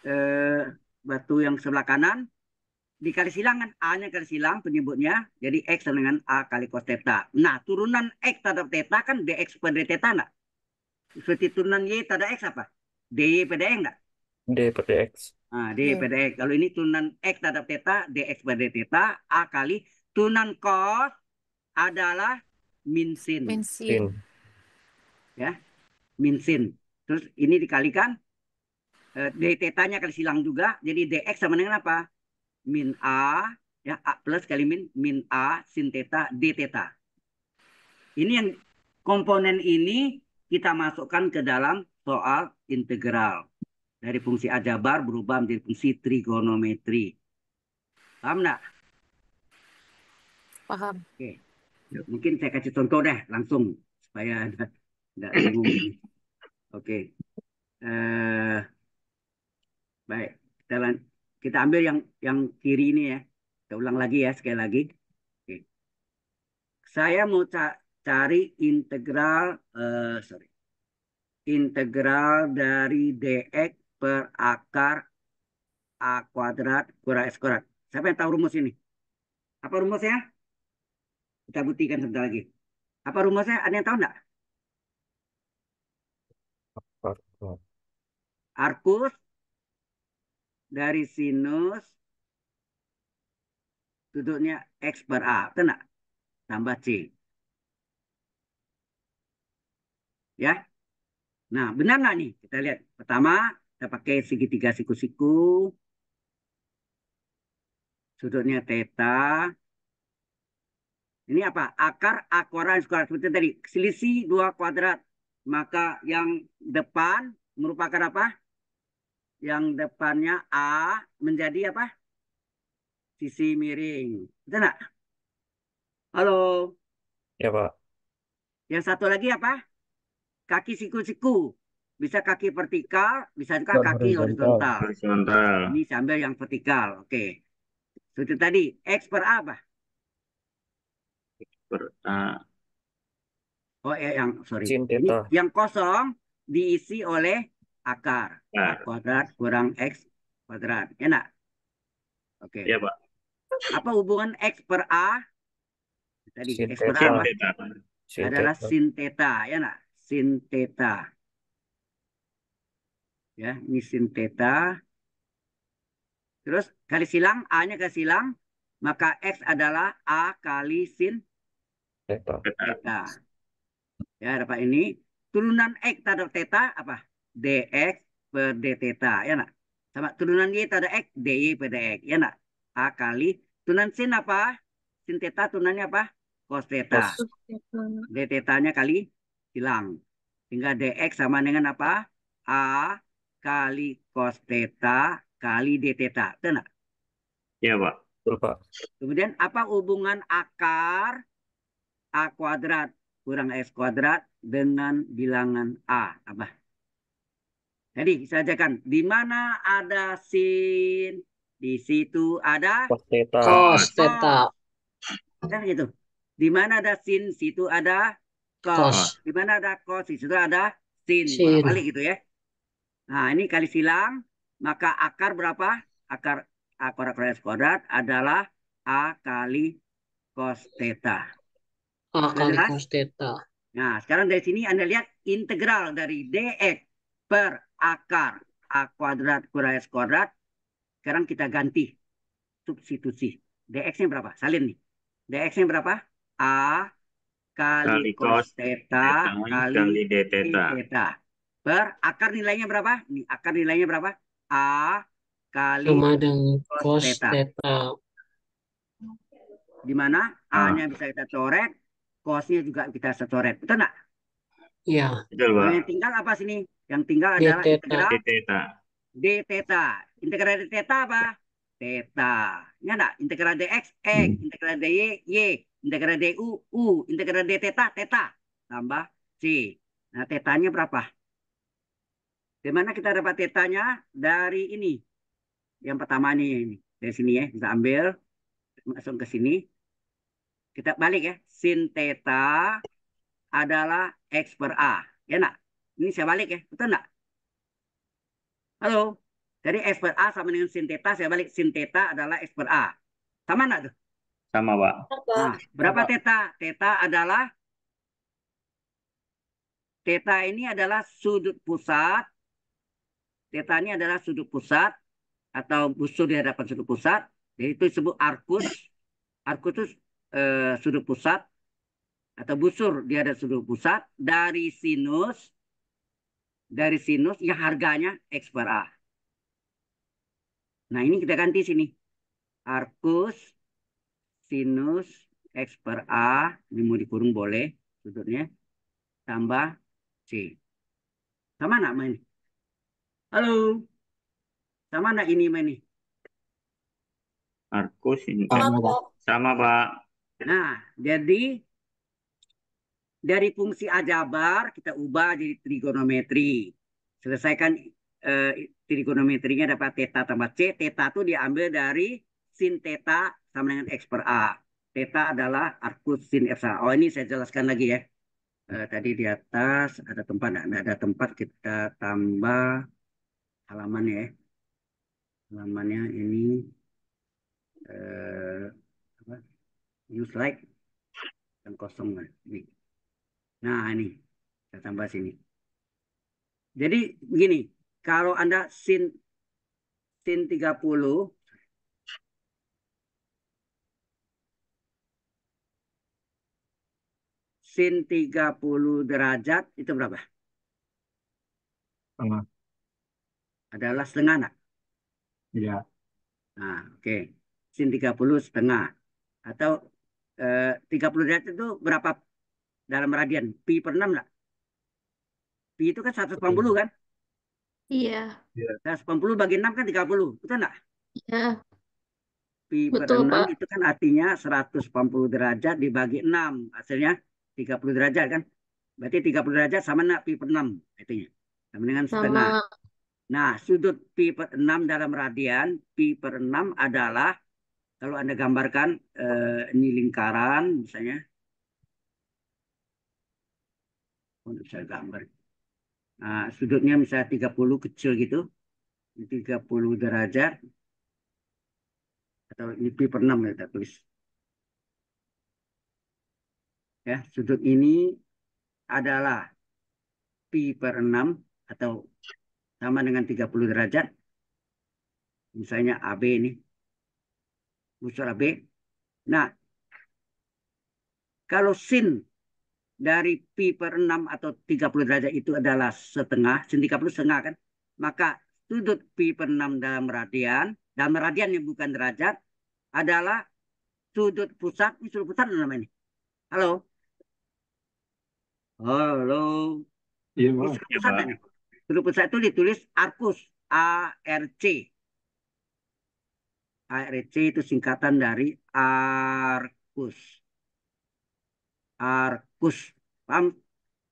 Speaker 1: eh, batu yang sebelah kanan dikali silangan A-nya kali silang penyebutnya jadi X sama dengan A kali cos theta. Nah, turunan X terhadap theta kan DX pada theta enggak? Seperti turunan Y terhadap X apa? DY pada dx. enggak?
Speaker 3: D per X.
Speaker 1: Ah, D hmm. pada X. Kalau ini turunan X terhadap theta, DX pada theta, A kali turunan cos adalah min sin. Min sin. Ya, min sin. Terus ini dikalikan eh, D tetanya kali silang juga, jadi DX sama dengan apa? min A, ya A plus kali min, min A, sin theta, D theta. Ini yang komponen ini kita masukkan ke dalam soal integral. Dari fungsi ajabar berubah menjadi fungsi trigonometri. Paham nggak? Paham. Oke. Mungkin saya kasih contoh deh langsung supaya nggak bingung. Oke. Uh, baik, kita lanjut kita ambil yang yang kiri ini ya. Kita ulang lagi ya sekali lagi. Oke. Saya mau ca cari integral uh, sorry integral dari dx per akar a kuadrat kurang s kuadrat. Siapa yang tahu rumus ini? Apa rumusnya? Kita buktikan sebentar lagi. Apa rumusnya? Ada yang tahu enggak? Arkus dari sinus sudutnya X per A. Tenang. Tambah C. Ya. Nah, benar nggak nih? Kita lihat. Pertama, kita pakai segitiga siku-siku. Sudutnya theta. Ini apa? Akar A kuadrat kuadrat seperti tadi. Selisih dua kuadrat. Maka yang depan merupakan apa? yang depannya A menjadi apa? Sisi miring. Betul enggak? Halo? Ya, Pak. Yang satu lagi apa? Kaki siku-siku. Bisa kaki vertikal, bisa juga kaki horizontal.
Speaker 2: horizontal.
Speaker 1: Ini sambil yang vertikal. Oke. Itu tadi. X per A apa? X per A. Oh, eh, yang sorry. Ini, yang kosong diisi oleh akar nah. kuadrat kurang x kuadrat. Enak? Oke. Okay. Ya pak. Apa hubungan x per a? Tadi x per a adalah sin theta. Ya nak? Sin theta. Ya, ini sin theta. Terus kali silang, A-nya kali silang. Maka X adalah A kali sin theta. Ya, dapat ini. Turunan X terhadap teta apa? dx per d theta ya nak sama turunan y ada x dy per dx ya nak a kali turunan sin apa sin theta turunannya apa cos theta d nya kali hilang sehingga dx sama dengan apa a kali cos theta kali d theta nak
Speaker 2: ya pak berapa
Speaker 1: Kemudian apa hubungan akar A kuadrat kurang s kuadrat dengan bilangan A? Apa? Jadi saya ajarkan di mana ada sin, di situ ada
Speaker 2: cos theta. Cos theta.
Speaker 1: Kan gitu. Di mana ada sin, situ ada cos. Di mana ada cos, di situ ada sin. sin. Balik gitu ya. Nah, ini kali silang, maka akar berapa? Akar a kuadrat x kuadrat adalah a kali cos theta. A kali cos theta. Nah, sekarang dari sini Anda lihat integral dari dx per akar A kuadrat kurang S kuadrat. Sekarang kita ganti. Substitusi. DX-nya berapa? Salin nih. DX-nya berapa? A kali, kali cos theta kali, kali d theta. theta. Per akar nilainya berapa? Nih, akar nilainya berapa? A kali sama cos theta. theta. Di mana A-nya ah. bisa kita coret, Cos-nya juga kita coret. Betul nggak?
Speaker 2: Iya. Nah, yang
Speaker 1: tinggal apa sini? Yang tinggal iya, D adalah integral D teta. D theta. Integral D theta apa? Theta. Ya enggak? Integral DX, X. Integral DY, Y. Integral DU, U. Integral D theta, theta. Tambah C. Nah, tetanya berapa? Di kita dapat tetanya? Dari ini. Yang pertama nih ini. Dari sini ya, kita ambil langsung ke sini. Kita balik ya. Sin teta adalah X per A. Ya nak? Ini saya balik ya, betul nggak? Halo? Jadi expert per A sama dengan sin teta, saya balik. Sin teta adalah expert per A. Sama nggak tuh? Sama, Pak. Nah, berapa Sama. Teta Teta adalah teta ini adalah sudut pusat. Teta ini adalah sudut pusat atau busur di hadapan sudut pusat. Jadi itu disebut arkus. Arkus itu eh, sudut pusat atau busur di hadapan sudut pusat dari sinus dari sinus yang harganya X per A. Nah ini kita ganti sini. Arcus sinus X per A. Ini mau dikurung boleh Tutupnya. Tambah C. Sama nak main? Halo. Sama nak ini main nih?
Speaker 2: Arcus ini. Sama,
Speaker 1: Pak. Sama, Pak. Nah, jadi dari fungsi ajabar kita ubah jadi trigonometri. Selesaikan eh, trigonometrinya dapat teta tambah C. Teta itu diambil dari sin teta sama dengan X per A. Teta adalah arcus sin epsilon. Oh ini saya jelaskan lagi ya. Eh, tadi di atas ada tempat, nah, ada tempat kita tambah halaman ya. Halamannya ini eh, apa? New slide yang kosong nah, nih. Nah ini kita tambah sini. Jadi begini, kalau Anda sin sin puluh sin 30 derajat itu berapa? Setengah. Adalah setengah nak? Iya. Nah, oke. Okay. Sin puluh setengah. Atau eh, tiga puluh derajat itu berapa dalam radian pi per enam lah Pi itu kan seratus puluh kan? Iya. iya. seratus puluh bagi enam kan tiga puluh betul enggak Iya. Pi per enam itu kan artinya seratus puluh derajat dibagi enam Hasilnya tiga puluh derajat kan? Berarti tiga puluh derajat sama dengan pi per 6 artinya? Sama dengan setengah. Nah, sudut pi per enam dalam radian, pi per enam adalah kalau Anda gambarkan eh, ini lingkaran misalnya untuk saya gambar. Nah, sudutnya misalnya 30 kecil gitu. 30 derajat. Atau ini pi per 6 ya kita tulis. Ya, sudut ini adalah pi per 6 atau sama dengan 30 derajat. Misalnya AB ini. Busur AB. Nah, kalau sin dari pi per 6 atau 30 derajat itu adalah setengah, sin 30 setengah kan? Maka sudut pi per 6 dalam radian, dalam radian yang bukan derajat, adalah sudut pusat, ini sudut pusat namanya ini. Halo? Halo? Iya, iya pusat, ya, pusat, ya, sudut pusat itu ditulis arcus, ARC. ARC itu singkatan dari arcus arkus. Paham?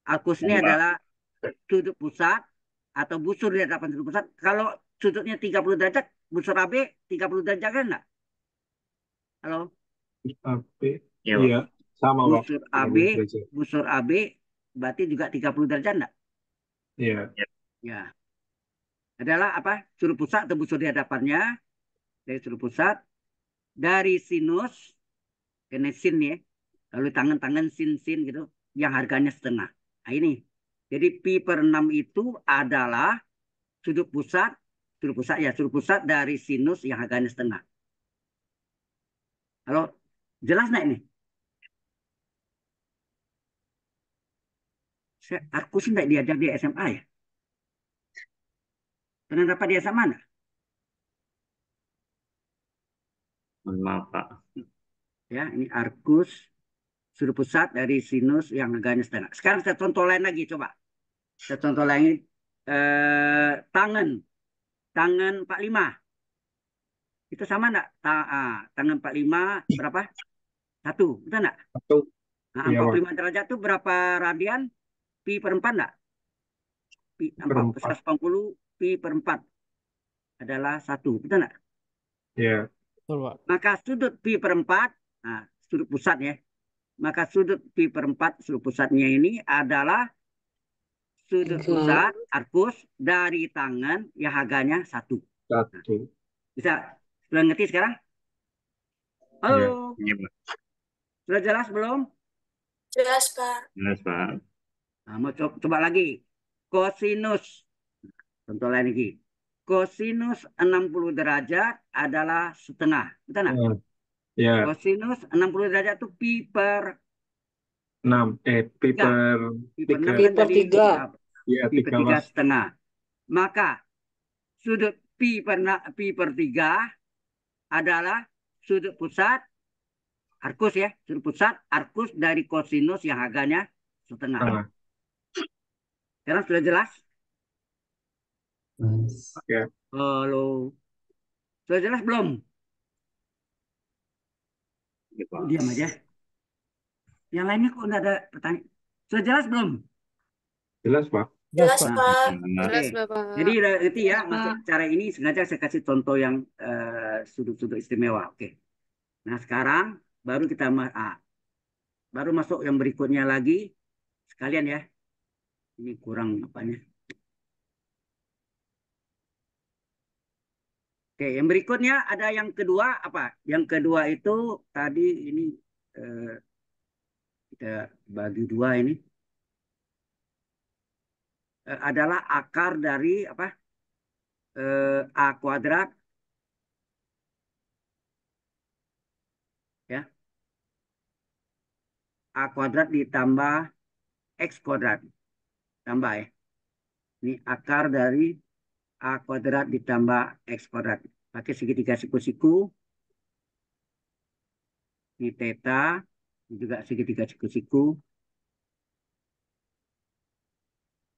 Speaker 1: Arkus ini iya. adalah sudut pusat atau busur di hadapan sudut pusat. Kalau sudutnya 30 derajat, busur AB 30 derajat kan enggak? Halo?
Speaker 2: AB. Iya. iya.
Speaker 1: sama busur AB, busur AB berarti juga 30 derajat enggak? Iya. Ya. Adalah apa? Sudut pusat atau busur di hadapannya dari sudut pusat dari sinus ke sin ya lalu tangan-tangan sin-sin gitu yang harganya setengah. Nah ini. Jadi pi per 6 itu adalah sudut pusat, sudut pusat ya, sudut pusat dari sinus yang harganya setengah. Halo, jelas nggak ini? Saya, aku sih nggak diajar di SMA ya. Pernah dapat di SMA nggak? maaf Pak. Ya, ini Arkus sudut pusat dari sinus yang agaknya standar. Sekarang saya contoh lain lagi coba. Saya contoh lain eh, tangan tangan 45. Itu sama enggak? Ta ah, tangan 45 berapa? Satu, betul enggak? Satu. Nah, 45 iya, derajat itu berapa radian? Pi per 4 enggak? Pi 4, 180 Pi per 4 adalah satu, betul enggak? Iya. Yeah. Maka sudut pi per 4, nah, sudut pusat ya, maka sudut pi per 4 sudut pusatnya ini adalah sudut pusat arkus dari tangan yang harganya satu.
Speaker 2: Satu.
Speaker 1: Bisa sudah ngerti sekarang? Halo. Ya, ya, sudah jelas belum? Jelas pak. Jelas pak. Nah, mau co coba lagi. Kosinus. Contoh lain lagi. Kosinus 60 derajat adalah setengah. Betul nggak? Ya. Ya, Kosinus nah, 60 derajat itu pi per
Speaker 2: 6. Eh, pi per pi per 6 kan 3. tadi
Speaker 1: tiga. Ya, pi per 3 setengah. Maka sudut pi per pi per 3 adalah sudut pusat arkus ya, sudut pusat arkus dari kosinus yang harganya setengah. Setengah. Sekarang sudah jelas?
Speaker 2: Oke. Ya. Halo.
Speaker 1: Sudah jelas belum? Gitu. diam aja. Yang lainnya kok nggak ada pertanyaan? Sudah jelas belum? Jelas, Pak. Jelas, Pak. Nah, Jelas, Bapak. Jadi berarti ngerti ya, maksud cara ini sengaja saya kasih contoh yang eh, sudut-sudut uh, istimewa. Oke. Okay. Nah, sekarang baru kita ah, baru masuk yang berikutnya lagi. Sekalian ya. Ini kurang apanya. Oke, yang berikutnya ada yang kedua apa? Yang kedua itu tadi ini eh, kita bagi dua ini eh, adalah akar dari apa? Eh, a kuadrat ya. A kuadrat ditambah x kuadrat. Tambah ya. Ini akar dari A kuadrat ditambah X kuadrat. Pakai segitiga siku-siku. Ini theta. Ini juga segitiga siku-siku.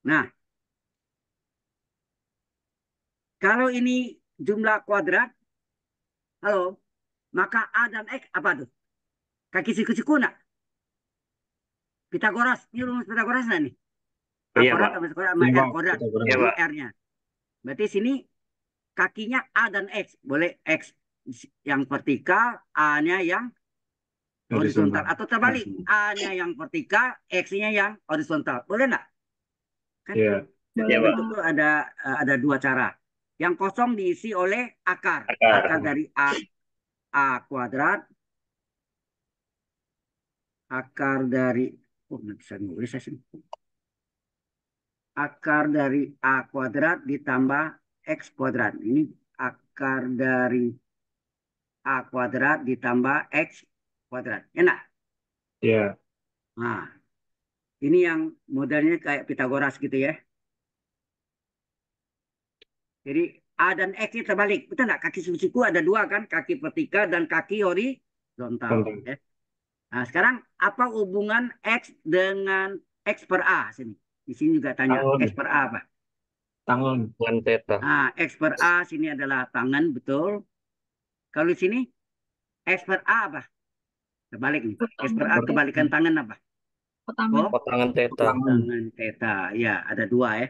Speaker 1: Nah. Kalau ini jumlah kuadrat. Halo. Maka A dan X apa tuh? Kaki siku-siku enggak? Pitagoras. Ini rumus Pitagoras enggak nih?
Speaker 2: A iya, Kuadrat, sama kuadrat, kuadrat, kuadrat, kuadrat,
Speaker 1: Berarti sini kakinya A dan X. Boleh X yang vertikal, A-nya yang horizontal. Atau terbalik, A-nya yang vertikal, X-nya yang horizontal. Boleh nggak? Kan yeah. Ya, iya, itu ada eh, ada dua cara. Yang kosong diisi oleh akar. Akar, akar dari A, A kuadrat. Akar dari... Oh, nggak bisa nulis saya sini akar dari A kuadrat ditambah X kuadrat. Ini akar dari A kuadrat ditambah X kuadrat. Enak? Iya. Yeah. Nah, ini yang modelnya kayak Pitagoras gitu ya. Jadi A dan X ini terbalik. Betul nggak? Kaki siku-siku ada dua kan? Kaki vertikal dan kaki horizontal. Ya. Nah, sekarang apa hubungan X dengan X per A sini? Di sini juga tanya Tangan. X per A apa? Tangan tangan teta Nah, X per A sini adalah tangan, betul. Kalau di sini, X per A apa? Terbalik nih. X per A kebalikan tangan apa?
Speaker 3: Potongan. Potongan
Speaker 1: teta. Tangan teta Ya, ada dua ya.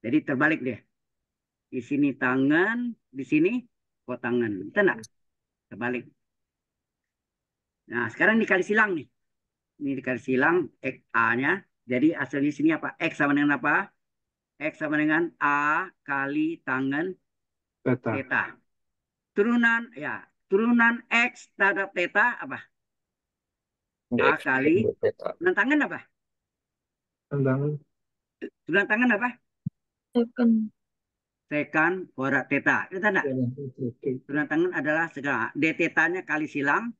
Speaker 1: Jadi terbalik deh. Di sini tangan, di sini potongan. Betul Terbalik. Nah, sekarang dikali silang nih. Ini dikali silang, A-nya jadi hasilnya sini apa? X sama dengan apa? X sama dengan A kali tangan teta teta. Turunan, ya. Turunan X terhadap teta apa? A X kali. Turunan tangan apa? Tangan. Turunan tangan apa? tekan tekan kuadrat teta Itu tanda? Iya, turunan tangan adalah segala. D tetanya kali silang.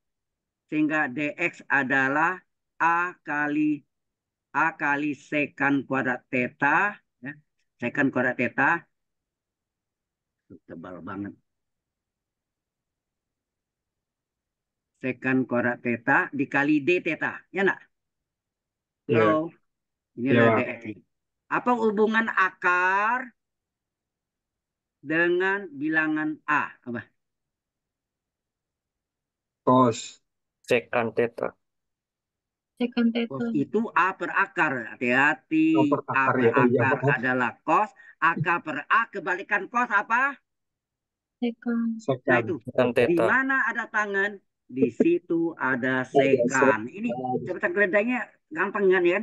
Speaker 1: Sehingga DX adalah A kali A kali sekan kuadrat teta, Ya. Sekan kuadrat teta, Tebal banget. Sekan kuadrat teta dikali D teta, Ya nak? Iya. Halo. Ya. Ini iya. Apa hubungan akar dengan bilangan A? Apa? Kos. Sekan teta second itu A per akar. Hati-hati. Oh, a per ya, akar ya, adalah kos. a per A kebalikan kos apa? Second. Nah itu. Second Di mana ada tangan? Di situ ada second. Ini catatan keledainya gampang kan ya?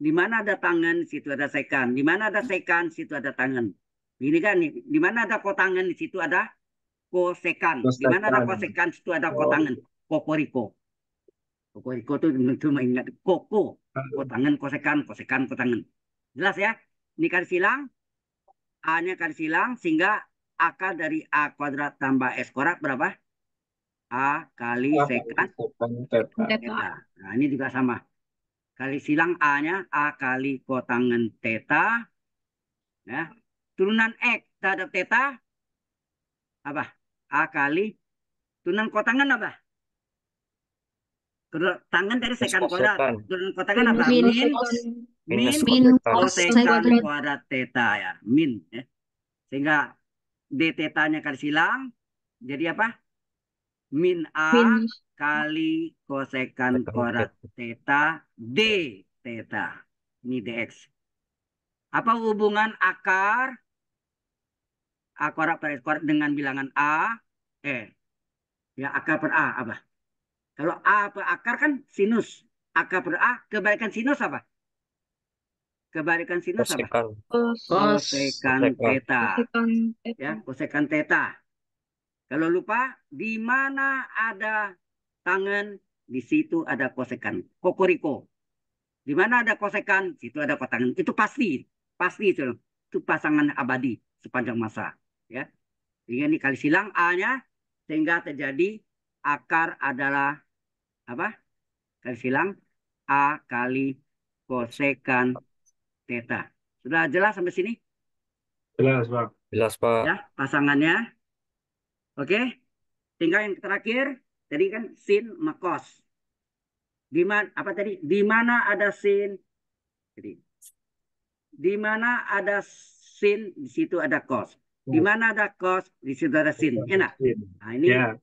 Speaker 1: Di mana ada tangan, Di situ ada second. Di mana ada second, situ ada tangan. Ini kan, di mana ada kotangan, di situ ada kosekan. Di mana ada kosekan, situ ada kotangan. Kokoriko. Koko Riko itu tentu mengingat koko. Koko ah. tangan, kosekan, kosekan, kotangan. Jelas ya? Ini kan silang. A-nya kan silang. Sehingga akar dari A kuadrat tambah S kuadrat berapa? A kali ah, sekan. Nah, ini juga sama. Kali silang A-nya. A kali kotangan teta. Ya. Turunan X terhadap teta. Apa? A kali. Turunan kotangan apa? tangan dari sekan kuadrat. dengan kota kan apa? Min min
Speaker 2: min sekan oh,
Speaker 1: kuadrat teta ya. Min ya. Sehingga d tetanya kan silang. Jadi apa? Min a min. kali kosekan kuadrat teta d teta. Ini dx. Apa hubungan akar akar per akar dengan bilangan A? Eh, ya akar per A apa? Kalau A per akar kan sinus. Akar per A, kebalikan sinus apa? Kebalikan sinus apa?
Speaker 2: Kosekan teta.
Speaker 1: Ya, kosekan teta. Kalau lupa, di mana ada tangan, di situ ada kosekan. Kokoriko. Di mana ada kosekan, di situ ada kotangan. Itu pasti, pasti itu. Itu pasangan abadi sepanjang masa. Ya, sehingga ini kali silang A-nya sehingga terjadi akar adalah apa? Tadi silang A kali kosekan teta. Sudah jelas sampai sini?
Speaker 3: Jelas, Pak. Jelas, Pak. Ya,
Speaker 1: pasangannya. Oke. Tinggal yang terakhir, tadi kan sin makos. Di mana apa tadi? Di mana ada sin? Jadi di mana ada sin, di situ ada kos. Di hmm. mana ada kos, di situ ada sin. Enak. Nah, ini yeah.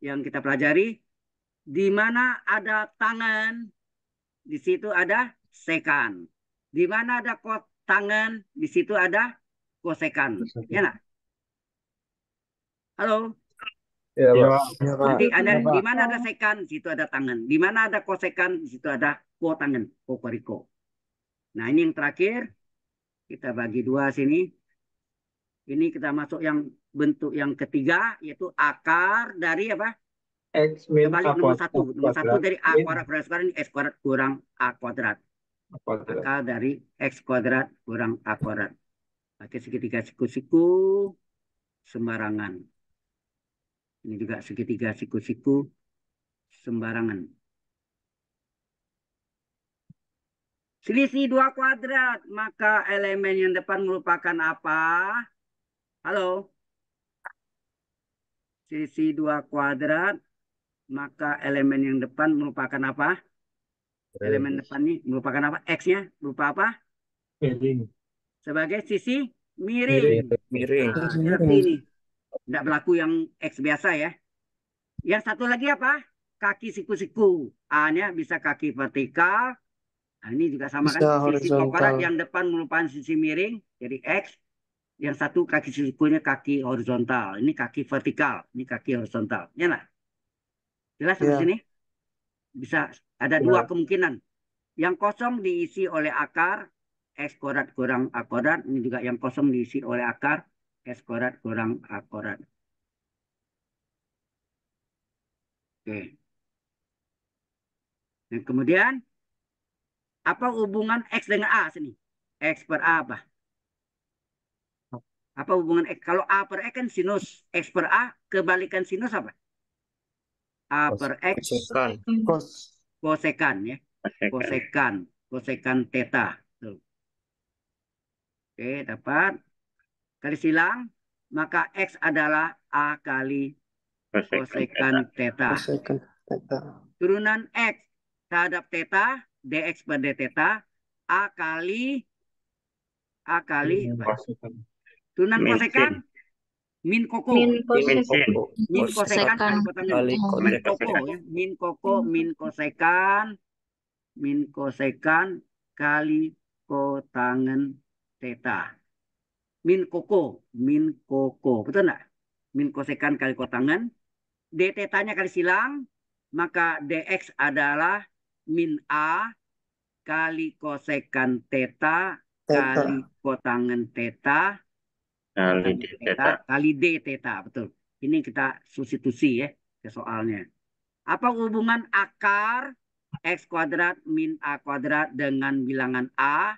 Speaker 1: yang kita pelajari di mana ada tangan, di situ ada sekan. Di mana ada kot tangan, di situ ada kosekan. Ya, nah? Halo.
Speaker 3: Ya, Ya, Nanti ya, ada ya, di mana ada
Speaker 1: sekan, di situ ada tangan. Di mana ada kosekan, di situ ada kuo tangan, kokoriko. Nah, ini yang terakhir. Kita bagi dua sini. Ini kita masuk yang bentuk yang ketiga yaitu akar dari apa? X min Kembali nomor satu. Nomor satu dari A kuadrat kurang X kuadrat, X kuadrat kurang A kuadrat. Maka dari X kuadrat kurang A kuadrat. Pakai segitiga siku-siku sembarangan. Ini juga segitiga siku-siku sembarangan. Selisih dua kuadrat, maka elemen yang depan merupakan apa? Halo? Selisih dua kuadrat maka elemen yang depan merupakan apa? Range. Elemen depan ini merupakan apa? X-nya berupa apa? Miring. Sebagai sisi miring. Miring. Nah, seperti ini. Tidak berlaku yang X biasa ya. Yang satu lagi apa? Kaki siku-siku. A-nya bisa kaki vertikal. Nah, ini juga sama bisa kan? Sisi tengkorak yang depan merupakan sisi miring. Jadi X. Yang satu kaki sikunya kaki horizontal. Ini kaki vertikal. Ini kaki horizontal. Ya lah. Jelas yeah. di iya. sini? Bisa ada yeah. dua kemungkinan. Yang kosong diisi oleh akar, X kuadrat kurang A kuadrat, Ini juga yang kosong diisi oleh akar, x kuadrat kurang A kuadrat. Oke. Dan kemudian, apa hubungan X dengan A sini? X per A apa? Apa hubungan X? Kalau A per X kan sinus. X per A, kebalikan sinus apa? A per X kos kosekan ya kosekan kosekan teta oke dapat kali silang maka X adalah A kali kosekan, kosekan teta. Kosekan teta. Turunan X terhadap teta, dx per d teta, A kali, A kali, turunan kosekan, Min Koko. Min Koko. Min Kosekan. Min Koko. Min Koko. Min Kosekan. Min Kosekan. Kali kotangan teta. Min Koko. Min Koko. Betul nggak? Min Kosekan kali kotangan. D tetanya kali silang. Maka DX adalah min A kali kosekan teta, teta. kali kotangan teta
Speaker 2: Kali D teta.
Speaker 1: Kali D teta, betul. Ini kita substitusi ya ke soalnya. Apa hubungan akar X kuadrat min A kuadrat dengan bilangan A?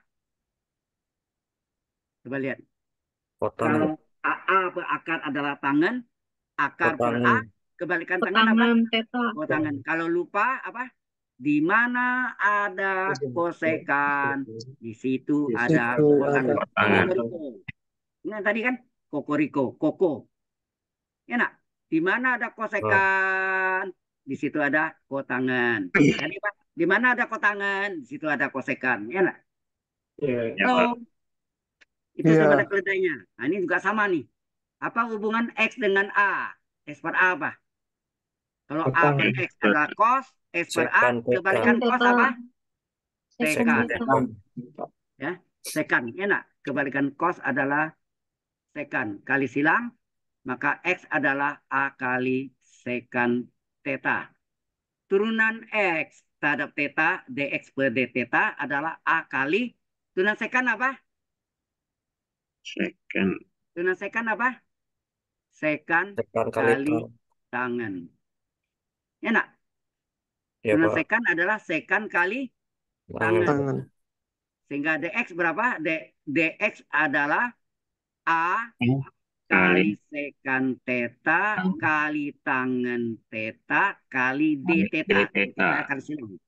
Speaker 1: Coba lihat. Kalau a a berakar adalah tangan, akar Potongan. per A, kebalikan tangan apa? Teta. Oh, tangan. Kalau lupa apa? Di mana ada kosekan? Di situ ada kosekan. Nah, tadi kan kokoriko, koko. Enak. Ya di mana ada kosekan? Di situ ada kotangan. Iya. Jadi, di mana ada kotangan? Di situ ada kosekan. Enak.
Speaker 2: Ya yeah, so, iya. itu sebenarnya sama ada
Speaker 1: keledainya. Nah, ini juga sama nih. Apa hubungan X dengan A? X per A apa? Kalau A per X adalah kos. X per A, kebalikan kos apa? Ya, sekan. Ya, sekan. Enak. Kebalikan kos adalah sekan kali silang, maka X adalah A kali sekan teta Turunan X terhadap teta dx per d teta adalah A kali turunan sekan apa?
Speaker 2: Sekan.
Speaker 1: Turunan sekan apa? Sekan,
Speaker 2: sekan kali, kali
Speaker 1: tangan. Enak? Ya, turunan Pak. sekan adalah sekan kali tangan. tangan. Sehingga dx berapa? D, dx adalah A
Speaker 2: hmm. kali
Speaker 1: sekan teta hmm. kali tangan teta kali D teta. Kita akan silang.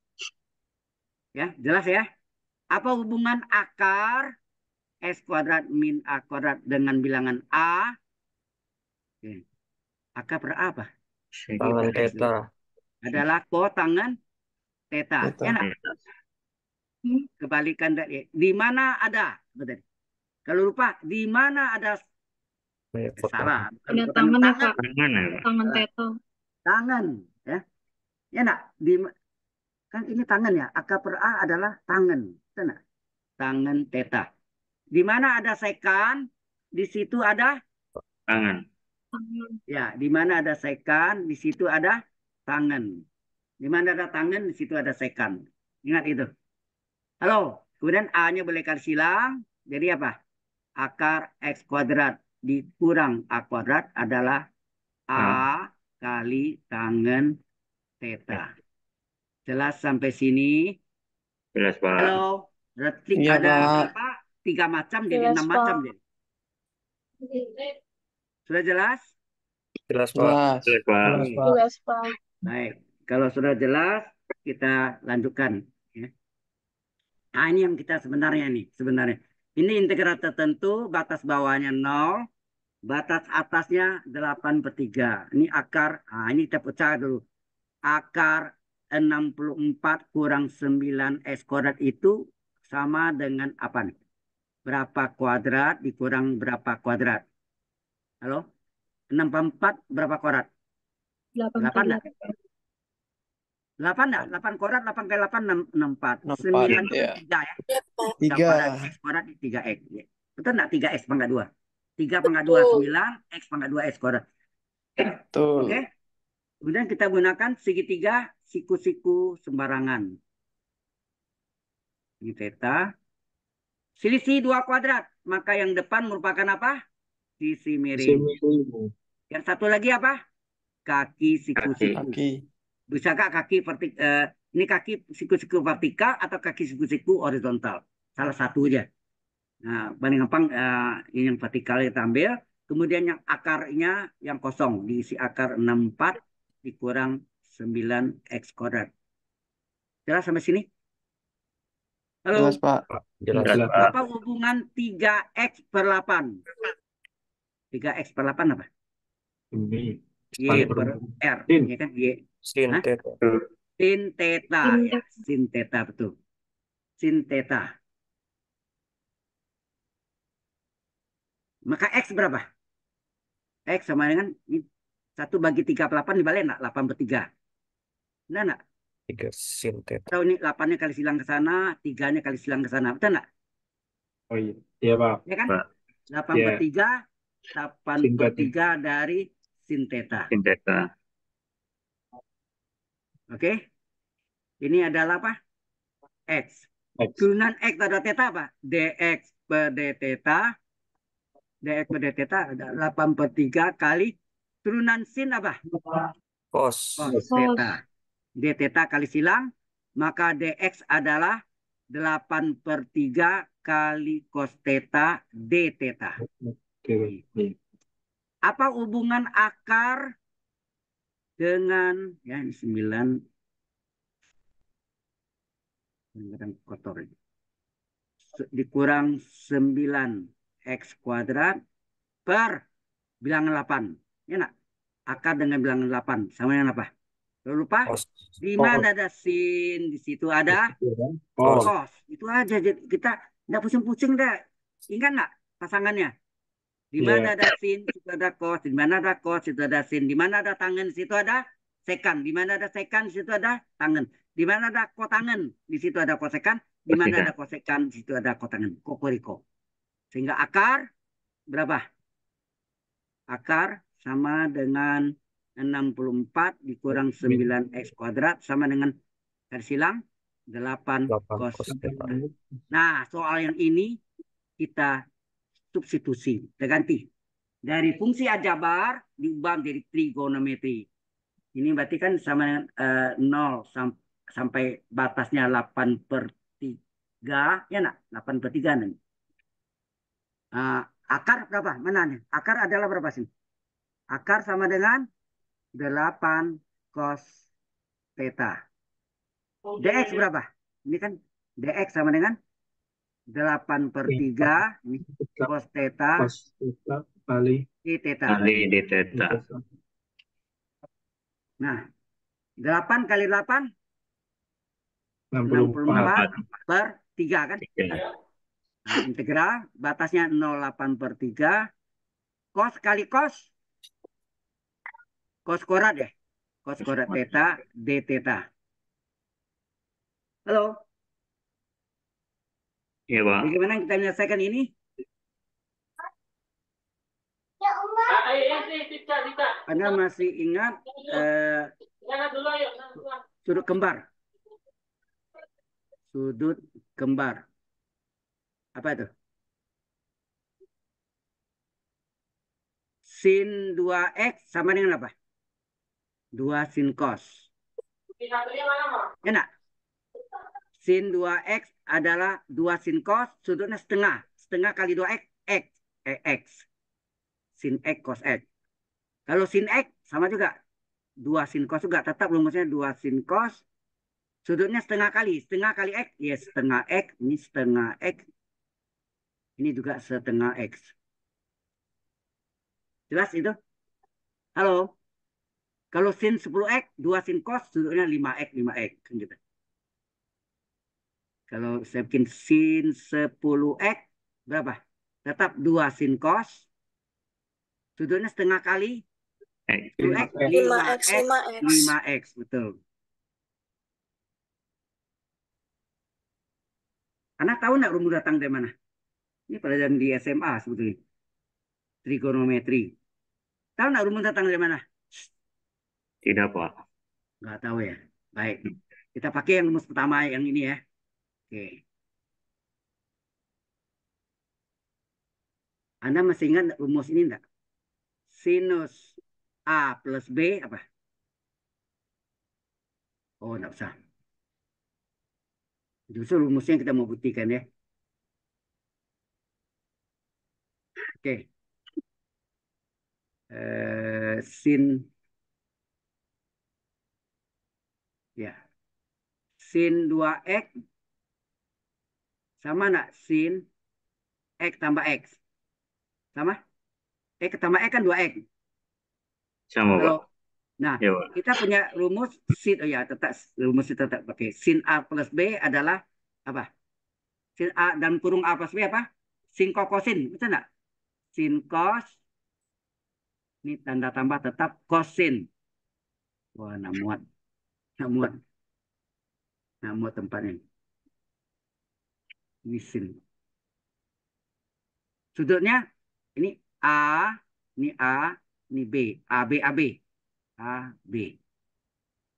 Speaker 1: Ya, jelas ya? Apa hubungan akar S kuadrat min A kuadrat dengan bilangan A? Oke. Akar per A apa? Tangan teta. Adalah ko tangan teta. teta. Enak. Ya hmm. Kebalikan dari di mana ada? Betul. Kalau lupa, di mana ada salah? tangan, tangan,
Speaker 4: tangan, ya,
Speaker 1: tangan, Tangan, ya. Ya nak, di kan ini tangan ya. Akar per A adalah tangan, tenang, Tangan teta. Di mana ada sekan, di situ ada tangan. Ya, di mana ada sekan, di situ ada tangan. Di mana ada tangan, di situ ada sekan. Ingat itu. Halo, kemudian A-nya boleh kalian silang, jadi apa? akar X kuadrat dikurang A kuadrat adalah A ya. kali tangen theta. Ya. Jelas sampai sini? Jelas, Pak. Halo, retik ya, ada apa? Tiga macam jadi enam macam jadi. Sudah jelas? Jelas, Pak. Jelas, Pak.
Speaker 2: Jelas, Pak.
Speaker 1: Baik, kalau sudah jelas kita lanjutkan. Ya. Nah, ini yang kita sebenarnya nih, sebenarnya. Ini integral tertentu, batas bawahnya 0, batas atasnya 8 per 3. Ini akar, nah ini kita pecah dulu. Akar 64 kurang 9 S kuadrat itu sama dengan apa nih? Berapa kuadrat dikurang berapa kuadrat? Halo? 64 berapa kuadrat?
Speaker 2: 8, 8, 8.
Speaker 1: Delapan ya? Delapan korat, delapan kali delapan, enam, enam empat. Sembilan itu iya. tiga ya? Iya, tiga. Korat tiga X. Ya. Betul enggak Tiga X pangkat dua. Tiga pangkat dua, sembilan. X pangkat dua, X korat. Betul. Oke? Okay? Kemudian kita gunakan segitiga siku-siku sembarangan. Ini theta. Selisih dua kuadrat. Maka yang depan merupakan apa? Sisi miring. Sisi miring. Yang satu lagi apa? Kaki siku-siku. Kaki bisakah kaki vertik, eh, ini kaki siku-siku vertikal atau kaki siku-siku horizontal salah satu aja. nah paling gampang eh, ini yang vertikal kita ambil kemudian yang akarnya yang kosong diisi akar 64 dikurang 9 x kuadrat jelas sampai sini Halo. Jelas, Pak. Jelas, Jelas Pak. Apa hubungan 3X per 8? 3X per 8 apa? Ini. Y per R. Ya kan? Y. Sinteta. Hah? Sinteta, ya. Sinteta betul. Sinteta. Maka X berapa? X sama dengan 1 bagi 3 8 dibalik enggak? 8 per 3. Benar enggak?
Speaker 3: 3 sinteta.
Speaker 1: Tahu ini 8-nya kali silang ke sana, 3-nya kali silang ke sana. Betul enggak?
Speaker 3: Oh iya, iya
Speaker 1: Pak. Ya kan? Pak. 8 yeah. per 3, 8 sin per 3 dari sinteta. Sinteta. Oke. Okay? Ini adalah apa? X. X. Turunan X pada teta apa? DX per D teta. DX per D teta ada 8 per 3 kali. Turunan sin apa? Cos. Cos teta. D teta kali silang. Maka DX adalah 8 per 3 kali cos teta D teta.
Speaker 3: Oke.
Speaker 1: Apa hubungan akar dengan ya ini sembilan kadang kotor ini. dikurang sembilan x kuadrat per bilangan 8 enak akar dengan bilangan delapan. sama dengan apa Lalu lupa di mana ada sin di situ ada kos. itu aja kita nggak pusing-pusing deh ingat nggak pasangannya di mana yeah. ada sin, situ ada kos. Di mana ada kos, situ ada sin. Di mana ada tangan, situ ada sekan. Di mana ada sekan, situ ada tangan. Di mana ada kos tangan di situ ada kos sekan Di iya. mana ada kosekan, di situ ada kos kotangan. Kokoriko. Sehingga akar berapa? Akar sama dengan 64 dikurang 9 iya. X kuadrat sama dengan versi silang 8 kos. Nah, soal yang ini kita substitusi, ganti. Dari fungsi ajabar diubah menjadi trigonometri. Ini berarti kan sama uh, eh, 0 sam sampai batasnya 8 per 3. Ya nak? 8 per 3 nih. Uh, akar berapa? Mana nih? Akar adalah berapa sih? Akar sama dengan 8 cos theta.
Speaker 2: Oh, dx iya, iya. berapa?
Speaker 1: Ini kan dx sama dengan 8 per 3 cos theta cos theta kali d theta. Nah, 8 kali 8
Speaker 2: 64
Speaker 1: per 3 kan? Nah, integral batasnya 08 per 3 cos kali cos cos kuadrat ya. Cos kuadrat theta d theta. Halo. Iya, Pak. Bagaimana kita menyelesaikan ini?
Speaker 3: Ya, nah, eh, eh, eh,
Speaker 1: Anda masih ingat eh, sudut kembar? Sudut kembar. Apa itu? sin 2x sama dengan apa? 2 sin cos. Enak? sin 2x adalah 2 sin cos, sudutnya setengah. Setengah kali 2x, x. E, x. Sin x cos x. Kalau sin x, sama juga. 2 sin cos juga. Tetap rumusnya 2 sin cos. Sudutnya setengah kali. Setengah kali x. Ya, yes, setengah x. Ini setengah x. Ini juga setengah x. Jelas itu? Halo? Kalau sin 10x, 2 sin cos, sudutnya 5x, 5x. Kan gitu. Kalau saya bikin sin 10X, berapa? Tetap 2 sin cos. Sudutnya setengah kali. Eh, x. 5 x 5X, 5X. 5X, betul. Anak tahu nggak rumus datang dari mana? Ini pelajaran di SMA sebetulnya. Trigonometri. Tahu nggak rumus datang dari mana? Tidak, Pak. Nggak tahu ya? Baik. Kita pakai yang rumus pertama yang ini ya. Oke. Anda masih ingat rumus ini enggak? Sinus A plus B apa? Oh, enggak usah. Justru rumusnya yang kita mau buktikan ya. Oke. Eh, sin ya. Sin 2x sama nak sin X tambah X? Sama? X tambah X kan 2X. Sama, Kalau, Nah, ya, kita punya rumus sin, oh ya, tetap rumus tetap pakai sin A plus B adalah apa? Sin A dan kurung A plus B apa? Sin kokosin, betul nggak? Sin kos, ini tanda tambah tetap kosin. Wah, namuat. Namuat. Namuat ini whistle. Sudutnya ini A, ini A, ini B, A B A B. A B.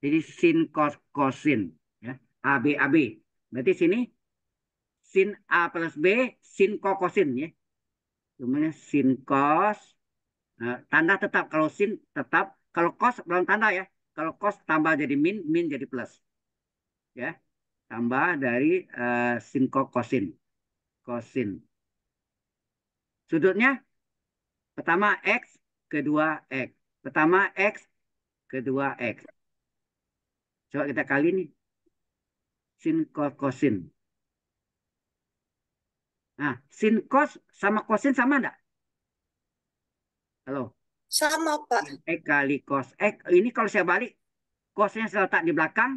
Speaker 1: Jadi sin cos cosin ya. A B A B. Berarti sini sin A plus B sin cosin, ya. Cuma sin cos nah, tanda tetap kalau sin tetap kalau cos belum tanda ya. Kalau cos tambah jadi min, min jadi plus. Ya tambah dari uh, eh, sin kosin. Kosin. Sudutnya pertama X, kedua X. Pertama X, kedua X. Coba kita kali nih. Sin kosin. Nah, sin kos sama kosin sama enggak? Halo? Sama, Pak. X kali cos X. Ini kalau saya balik, kosnya saya letak di belakang,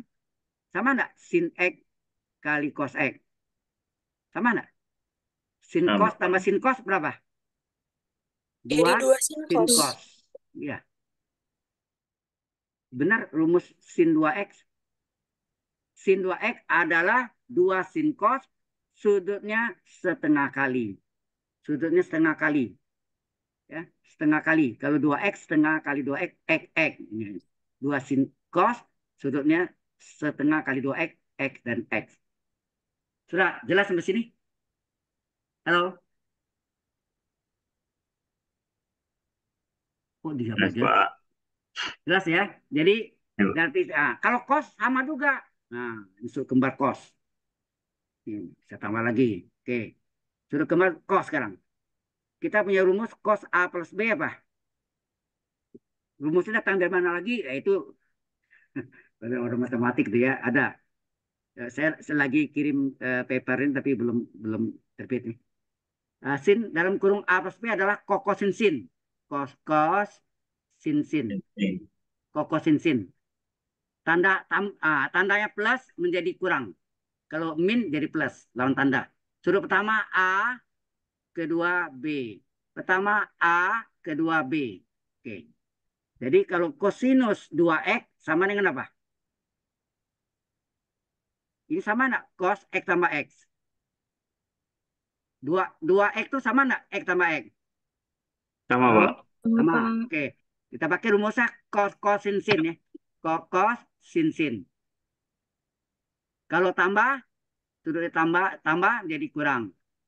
Speaker 1: sama enggak sin X kali cos X? Sama enggak? Sin Sama. cos tambah sin cos berapa? Dua, Jadi dua sin, sin cos. cos. Ya. Benar rumus sin 2X. Sin 2X adalah 2 sin cos, sudutnya setengah kali. Sudutnya setengah kali. Ya, setengah kali. Kalau 2X, setengah kali 2X, X, X. 2 sin cos, sudutnya setengah kali dua x X dan X. Sudah jelas sampai sini? Halo? Kok digabung jelas, jelas ya? Jadi nanti iya. ah, kalau kos sama juga. Nah, disuruh kembar kos. saya tambah lagi. Oke. Suruh kembar kos sekarang. Kita punya rumus kos A plus B apa? Rumusnya datang dari mana lagi? Yaitu nah, orang matematik dia ya, ada. Eh, saya, selagi kirim uh, paper tapi belum belum terbit nih. Uh, sin dalam kurung A plus adalah kokosin sin. Kos kos sin sin. Kokosin sin. Tanda tam, uh, tandanya plus menjadi kurang. Kalau min jadi plus lawan tanda. Suruh pertama A, kedua B. Pertama A, kedua B. Oke. Okay. Jadi kalau kosinus 2x sama dengan apa? Ini sama nak Cos X tambah X. 2, 2X itu sama nak X tambah X. Sama, Pak. Sama. Oke. Okay. Kita pakai rumusnya cos cos sin sin ya. Cos cos sin sin. Kalau tambah, sudut ditambah, tambah jadi kurang.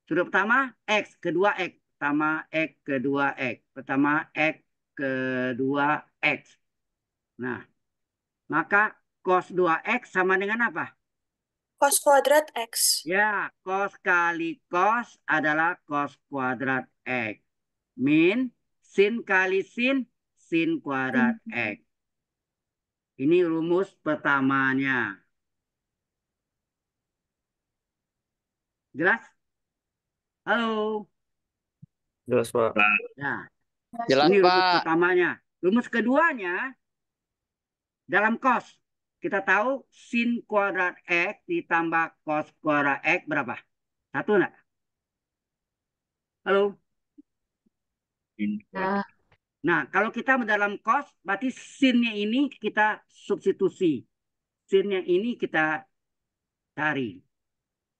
Speaker 1: Sudut pertama X, kedua X. Pertama X, kedua X. Pertama X, kedua X. Nah, maka cos 2X sama dengan apa? Cos kuadrat X. Ya, cos kali cos adalah cos kuadrat X. Min, sin kali sin, sin kuadrat hmm. X. Ini rumus pertamanya. Jelas? Halo. Jelas, Pak. Nah, Jelas, ini rumus Pak. pertamanya. Rumus keduanya dalam kos. Kita tahu sin kuadrat X ditambah cos kuadrat X berapa? Satu enggak? Halo? Nah. nah, kalau kita mendalam cos, berarti sinnya ini kita substitusi. Sinnya ini kita cari.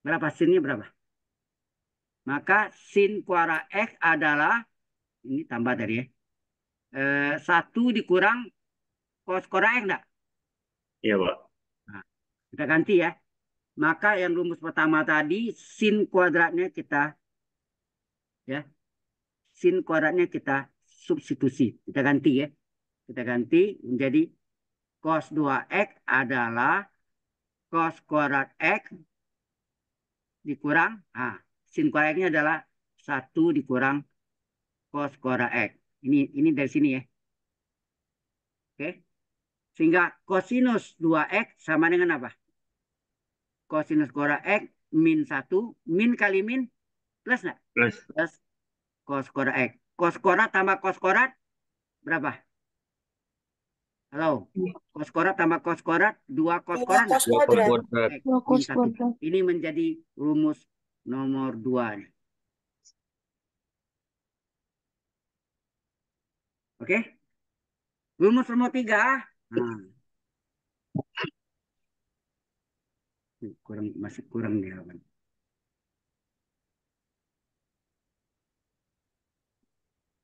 Speaker 1: Berapa sinnya berapa? Maka sin kuadrat X adalah, ini tambah dari ya, eh, satu dikurang cos kuadrat X enggak? Iya, Pak. Nah, kita ganti ya. Maka yang rumus pertama tadi sin kuadratnya kita ya. Sin kuadratnya kita substitusi. Kita ganti ya. Kita ganti menjadi cos 2x adalah cos kuadrat x dikurang ah sin kuadratnya adalah satu dikurang cos kuadrat x. Ini ini dari sini ya. Oke. Okay. Sehingga kosinus 2x sama dengan apa? Kosinus kora x min 1, min kali min, plus nggak? Plus. Plus kos kora x. Kos kora tambah kos kora berapa? Halo, Kos iya. korat tambah cos korat, dua cos korat, Ini, satu. ini menjadi rumus nomor dua. Nih. Oke, rumus nomor tiga
Speaker 3: Hmm. kurang masih kurang nih kan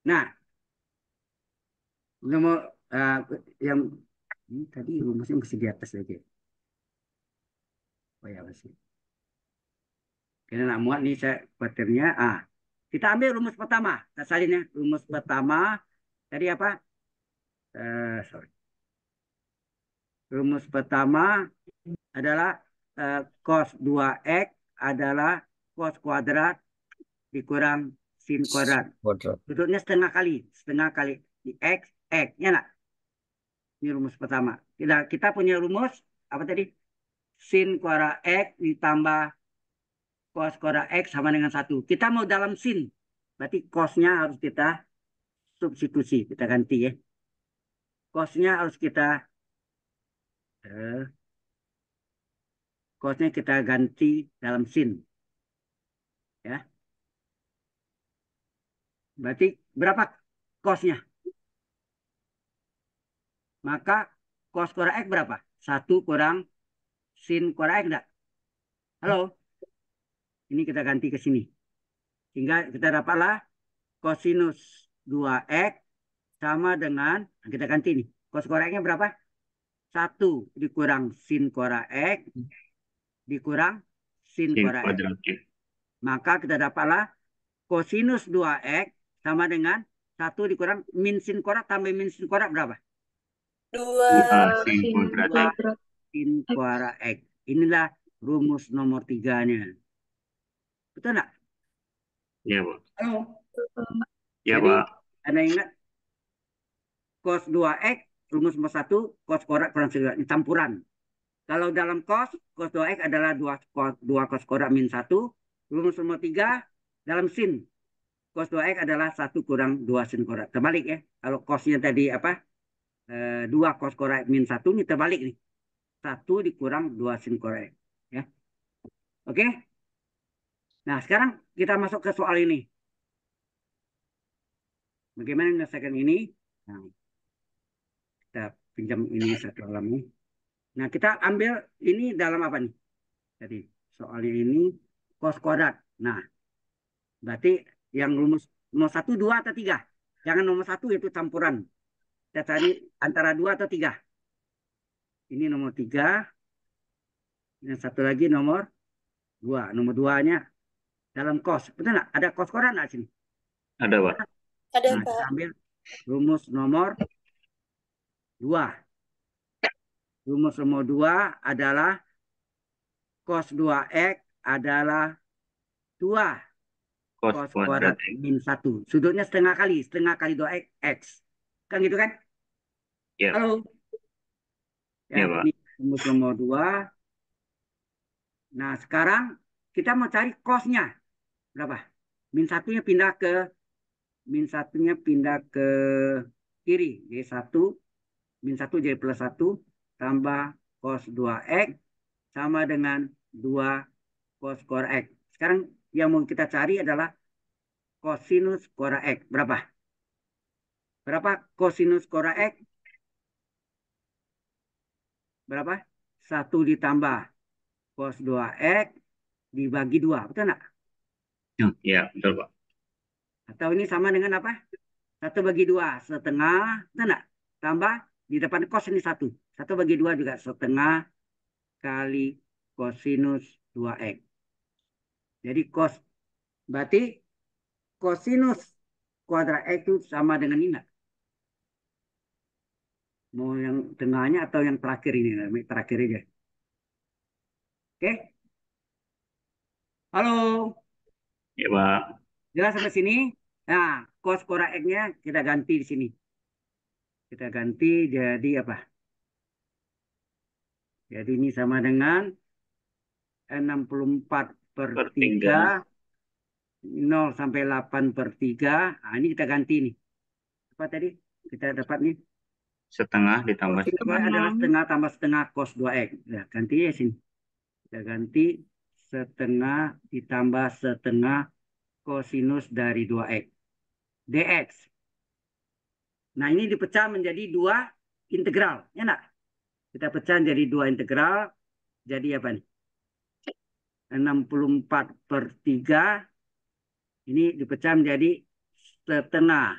Speaker 1: Nah, mau uh, yang ini tadi rumusnya masih di atas lagi. Oh ya masih. Karena nggak muat nih saya kuatirnya. Ah, kita ambil rumus pertama. Kita salin ya. Rumus pertama tadi apa? Uh, sorry. Rumus pertama adalah uh, cos 2x adalah cos kuadrat dikurang sin kuadrat. Betulnya setengah kali, setengah kali di x, x, ya nak? Ini rumus pertama. Kita, kita punya rumus apa tadi? Sin kuadrat x ditambah cos kuadrat x sama dengan satu. Kita mau dalam sin, berarti cosnya harus kita substitusi, kita ganti ya. Cosnya harus kita Kosnya eh, kita ganti dalam sin. Ya. Berarti berapa kosnya? Maka kos kurang X berapa? Satu kurang sin kurang X enggak? Halo? Ini kita ganti ke sini. Sehingga kita dapatlah kosinus 2X sama dengan, nah, kita ganti nih. kos kurang X-nya berapa? 1 dikurang sin kora X hmm. dikurang sin, sin kora kuadrat. X. Ya. Maka kita dapatlah kosinus 2X sama dengan 1 dikurang min sin kora tambah min sin kora berapa? 2 sin kuadrat X. Sin kuadrat X. Inilah rumus nomor tiganya. Betul enggak? Iya, Pak. Iya, Pak. Anda ya, ingat? Cos 2X rumus nomor satu cos korak kurang segala ini campuran. Kalau dalam cos, cos 2x adalah 2, 2 cos korak min 1. Rumus nomor 3 dalam sin. Cos 2x adalah 1 kurang 2 sin korak. Terbalik ya. Kalau cosnya tadi apa? 2 eh, cos korak min 1 ini terbalik nih. 1 dikurang 2 sin korak. Ya. Oke. Okay? Nah sekarang kita masuk ke soal ini. Bagaimana menyelesaikan ini? Nah, kita pinjam ini satu alam ini. Nah, kita ambil ini dalam apa nih? Jadi soalnya ini kos kuadrat. Nah, berarti yang rumus nomor satu, dua atau tiga. Jangan nomor satu itu campuran. Kita cari antara dua atau tiga. Ini nomor tiga. Yang satu lagi nomor dua. Nomor dua nya dalam kos. Betul nggak? Ada kos koran nggak sini? Ada, Pak. Ada, nah, Pak. ambil rumus nomor 2. Rumus nomor 2 adalah cos 2x adalah 2
Speaker 2: cos, cos kuadrat min
Speaker 1: 1. Sudutnya setengah kali. Setengah kali 2x. X. Kan gitu kan? Yeah. Halo. Ya, yeah, ini rumus nomor 2. Nah, sekarang kita mau cari cosnya. Berapa? Min satunya pindah ke min satunya pindah ke kiri. Jadi satu min 1 jadi plus 1 tambah cos 2x sama dengan 2 cos square x. Sekarang yang mau kita cari adalah kosinus square x. Berapa? Berapa kosinus square x? Berapa? 1 ditambah cos 2x dibagi 2. Betul nggak?
Speaker 2: Hmm, iya, betul Pak.
Speaker 1: Atau ini sama dengan apa? 1 bagi 2 setengah, benar Tambah di depan kos ini satu. Satu bagi dua juga setengah kali kosinus 2x. Jadi kos. Berarti kosinus kuadrat x itu sama dengan ini. Mau yang tengahnya atau yang terakhir ini. Terakhir aja. Oke. Halo. Ya, Pak. Jelas sampai sini? Nah, kos kuadrat x-nya kita ganti di sini. Kita ganti jadi apa? Jadi ini sama dengan 64 per, per 3. 3. 0 sampai 8 per 3. Nah, ini kita ganti nih. Apa tadi? Kita dapat nih. Setengah ditambah Kos setengah. adalah setengah tambah setengah cos 2X. Nah, ganti ya sini. Kita ganti setengah ditambah setengah kosinus dari 2X. DX. Nah ini dipecah menjadi dua integral. Ya Enak. Kita pecah menjadi dua integral. Jadi apa nih? 64 per 3. Ini dipecah menjadi setengah.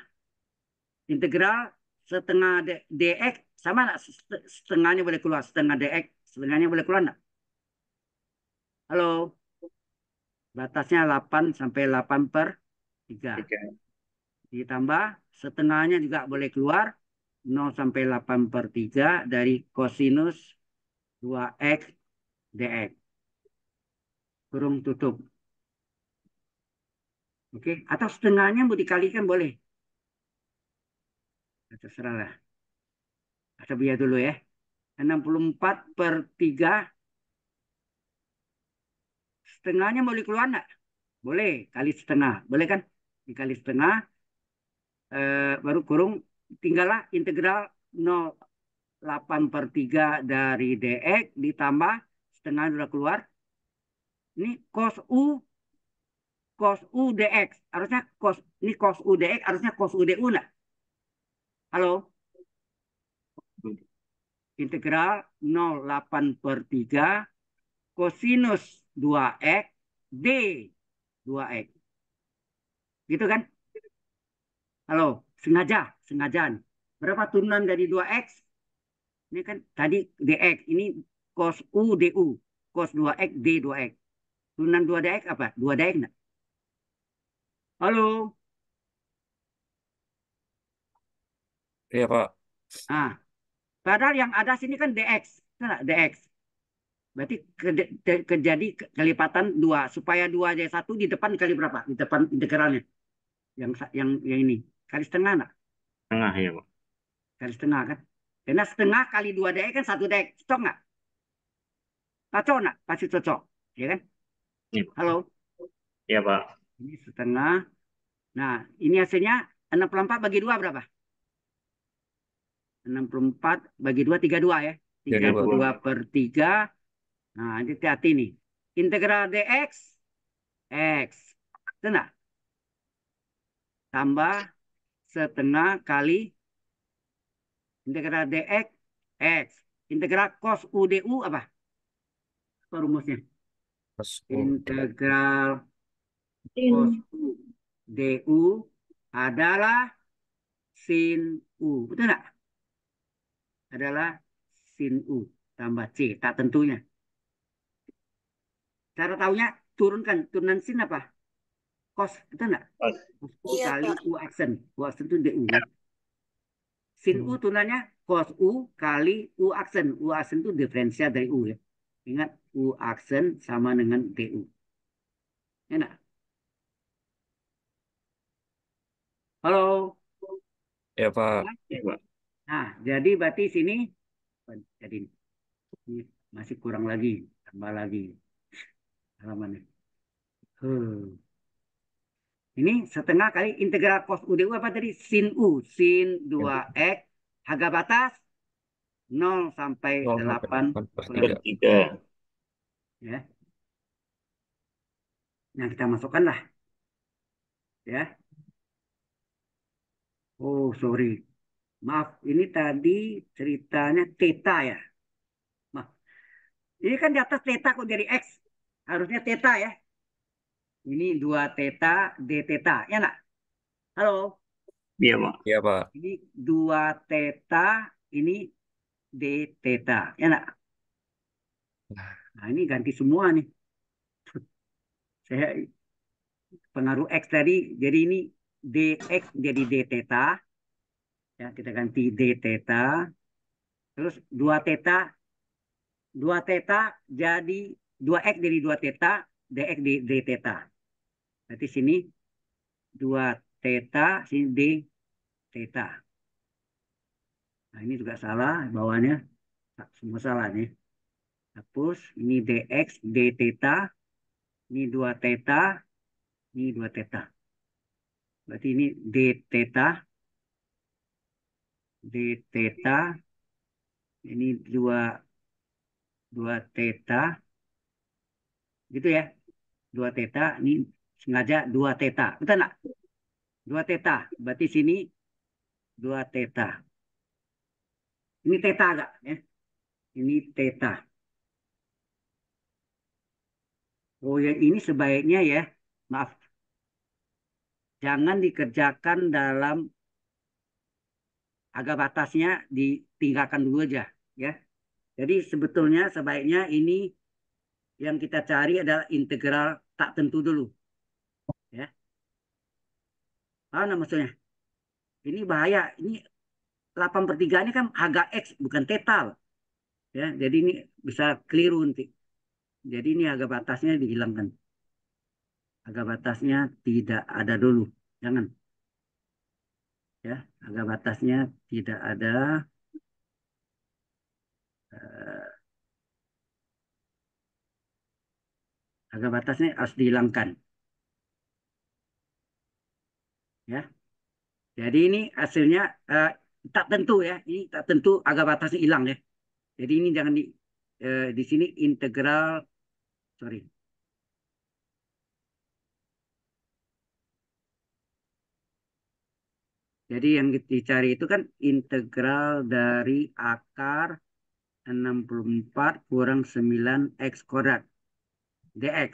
Speaker 1: Integral setengah dx sama enggak? Setengahnya boleh keluar. Setengah dx. Setengahnya boleh keluar enggak? Halo. Batasnya 8 sampai 8 per 3. 3 ditambah setengahnya juga boleh keluar 0 sampai 8 per 3 dari kosinus 2x dx. Kurung tutup. Oke, atau setengahnya mau dikalikan boleh. Ya, terserah lah. atau biar dulu ya. 64 per 3. Setengahnya boleh keluar enggak? Boleh, kali setengah. Boleh kan? Dikali setengah eh, baru kurung tinggallah integral 0,8 per 3 dari dx ditambah setengah sudah keluar. Ini cos u cos u dx. Harusnya cos ini cos u dx harusnya cos u du lah Halo? Integral 0,8 per 3 kosinus 2x d 2x. Gitu kan? Halo, sengaja, sengajaan. Berapa turunan dari 2X? Ini kan tadi DX, ini cos U DU, cos 2X D2X. Turunan 2DX apa? 2DX enggak? Halo? Iya, Pak. Ah, padahal yang ada sini kan DX, enggak DX. Berarti terjadi ke, ke, kelipatan 2. supaya 2 jadi 1 di depan kali berapa? Di depan integralnya. Yang yang yang ini kali setengah nak? setengah ya Pak. Kali setengah kan? Karena ya, setengah kali dua dek kan satu dek. Cocok nggak? Cocok nggak? Pasti cocok. Ya kan? Ya, Halo? Iya Pak. Ini setengah. Nah ini hasilnya enam puluh empat bagi dua berapa? enam puluh empat bagi dua tiga dua ya. 32 dua per tiga. Nah, ini hati-hati nih. Integral dx x. Tengah. Tambah setengah kali integral dx x. Integral cos u du apa? Apa rumusnya? Cos u. Integral cos u du adalah sin u. Betul nggak? Adalah sin u tambah c. Tak tentunya. Cara taunya turunkan. Turunan sin apa? Kos, betul nggak? Kos. U iya, kali Pak. U aksen. U aksen itu DU. Ya. Sin U hmm. tunanya kos U kali U aksen. U aksen itu diferensial dari U ya. Ingat, U aksen sama dengan DU. Enak? Ya Halo?
Speaker 3: Ya, ya, ya, Pak.
Speaker 1: Nah, jadi berarti sini
Speaker 3: jadi masih kurang lagi, tambah lagi
Speaker 1: halamannya. Hmm. Ini setengah kali integral cos U DU apa tadi? Sin U. Sin 2X. Iya. Harga batas 0 sampai delapan. 8 iya. Ya. Nah, kita masukkan lah. Ya.
Speaker 3: Oh, sorry.
Speaker 1: Maaf, ini tadi ceritanya teta ya. Maaf. Ini kan di atas teta kok dari X. Harusnya teta ya. Ini dua teta D teta. Ya nak? Halo.
Speaker 2: Iya Pak. Iya Pak.
Speaker 1: Ini dua teta, ini D teta. Ya nak? Nah ini ganti semua nih. Saya pengaruh X tadi, jadi ini DX jadi D teta. Ya, kita ganti D teta. Terus dua teta dua teta jadi dua x jadi dua teta, dx di d teta. Berarti sini 2 teta, sini D teta. Nah ini juga salah bawahnya. Nah, semua salah nih. Hapus, ini dx, d teta. Ini 2 teta. ini 2 teta. Berarti ini d teta. D teta. Ini 2, 2 teta. Gitu ya. 2 teta. ini sengaja dua teta. Betul nak 2 teta. Berarti sini dua teta. Ini teta agak ya. Ini teta. Oh yang ini sebaiknya ya, maaf. Jangan dikerjakan dalam agak batasnya ditinggalkan dulu aja ya. Jadi sebetulnya sebaiknya ini yang kita cari adalah integral tak tentu dulu ya mana maksudnya ini bahaya ini 8 per 3 ini kan harga X bukan total, ya jadi ini bisa keliru nanti jadi ini agak batasnya dihilangkan agak batasnya tidak ada dulu jangan ya agak batasnya tidak ada eh, harga agak batasnya harus dihilangkan ya. Jadi ini hasilnya uh, tak tentu ya, ini tak tentu agak batasnya hilang ya. Jadi ini jangan di uh, di sini integral sorry Jadi yang dicari itu kan integral dari akar 64 kurang 9x kuadrat dx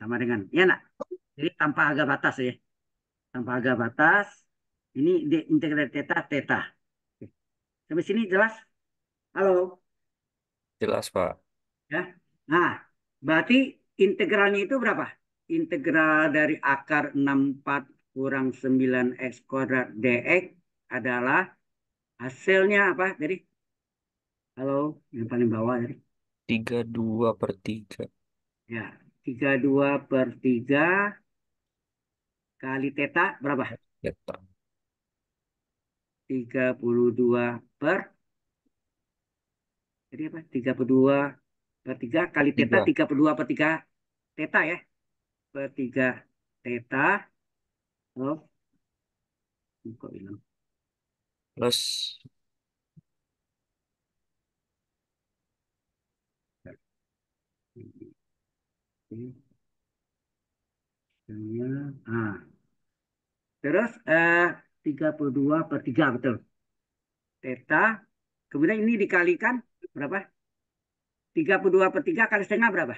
Speaker 1: sama dengan ya nak jadi tanpa agak batas ya tanpa harga batas ini di integral theta theta. Oke. Sampai sini jelas? Halo. Jelas, Pak. Ya. Nah, berarti integralnya itu berapa? Integral dari akar 64 kurang 9x kuadrat dx adalah hasilnya apa Jadi Halo, yang paling bawah tadi.
Speaker 3: 32 per 3.
Speaker 1: Ya, 32 per 3 kali teta berapa? Teta. 32 per jadi apa? 32 per 3 kali teta 3. 32 per 3 teta ya. Per 3 teta oh
Speaker 3: kok hilang. plus Ah,
Speaker 1: Terus eh, 32 per 3 betul. Teta. Kemudian ini dikalikan berapa? 32 per 3 kali setengah berapa?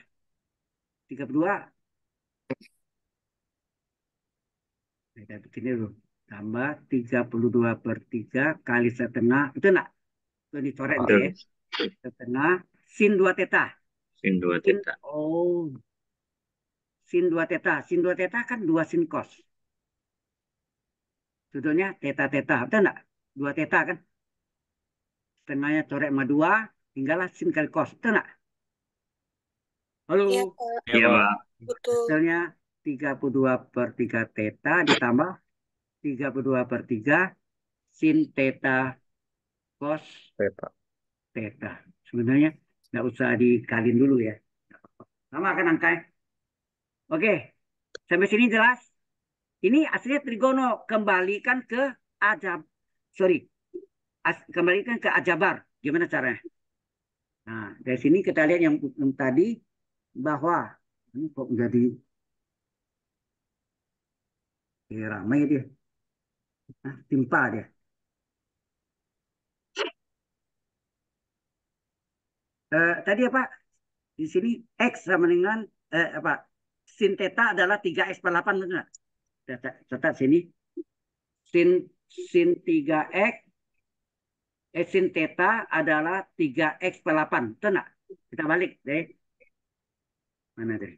Speaker 1: 32. Kita bikin dulu. Tambah 32 per 3 kali setengah. Betul enggak? Itu dicoret ya. Setengah. Sin 2 teta. Sin 2 teta. oh. Sin 2 teta. Sin 2 teta kan 2 sin cos. Contohnya teta-teta, betul enggak? Dua teta kan? Tengahnya corek sama dua, tinggallah sin kali cos, betul enggak? Halo? Iya, Pak. Iya, Pak. puluh Misalnya per tiga teta ditambah 32 per tiga sin teta cos teta. teta. Sebenarnya nggak usah dikalin dulu ya. Sama kan angkanya? Oke, sampai sini jelas? Ini aslinya trigono, kembalikan ke ajab. Sorry, As, kembalikan ke ajabar. Gimana caranya? Nah, dari sini kita lihat yang, yang tadi bahwa ini kok menjadi ya, ramai dia. Nah, timpa dia. uh, tadi apa? Di sini X sama dengan uh, apa? Sin adalah 3X per 8 benar catat sini sin sin 3x eh, sin teta adalah 3x per 8 tenang kita balik deh
Speaker 3: mana deh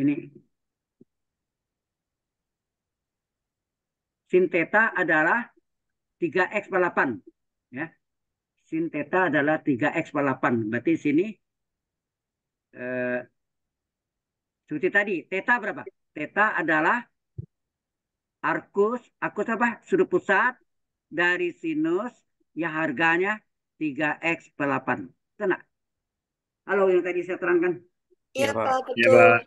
Speaker 3: ini
Speaker 1: sin teta adalah 3x per 8 ya sin teta adalah 3x per 8 berarti sini eh, seperti tadi teta berapa Teta adalah arkus, arkus apa? Sudut pusat dari sinus yang harganya 3x per 8. Tenang. Halo yang tadi saya terangkan. Iya, iya Pak. Iya, Pak.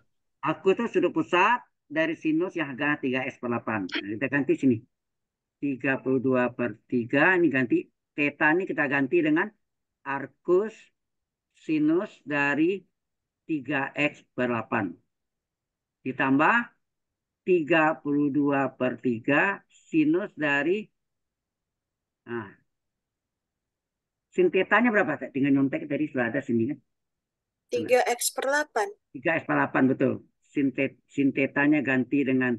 Speaker 1: Aku itu sudut pusat dari sinus yang harganya 3x per 8. Nah, kita ganti sini. 32 per 3 ini ganti. Teta ini kita ganti dengan arkus sinus dari 3x per 8. Ditambah 32 per 3 sinus dari nah, sin tetanya berapa Teh? Dengan nyontek tadi sudah ada sini kan? 3x per 8. 3x per 8 betul. Sintet, sintetanya ganti dengan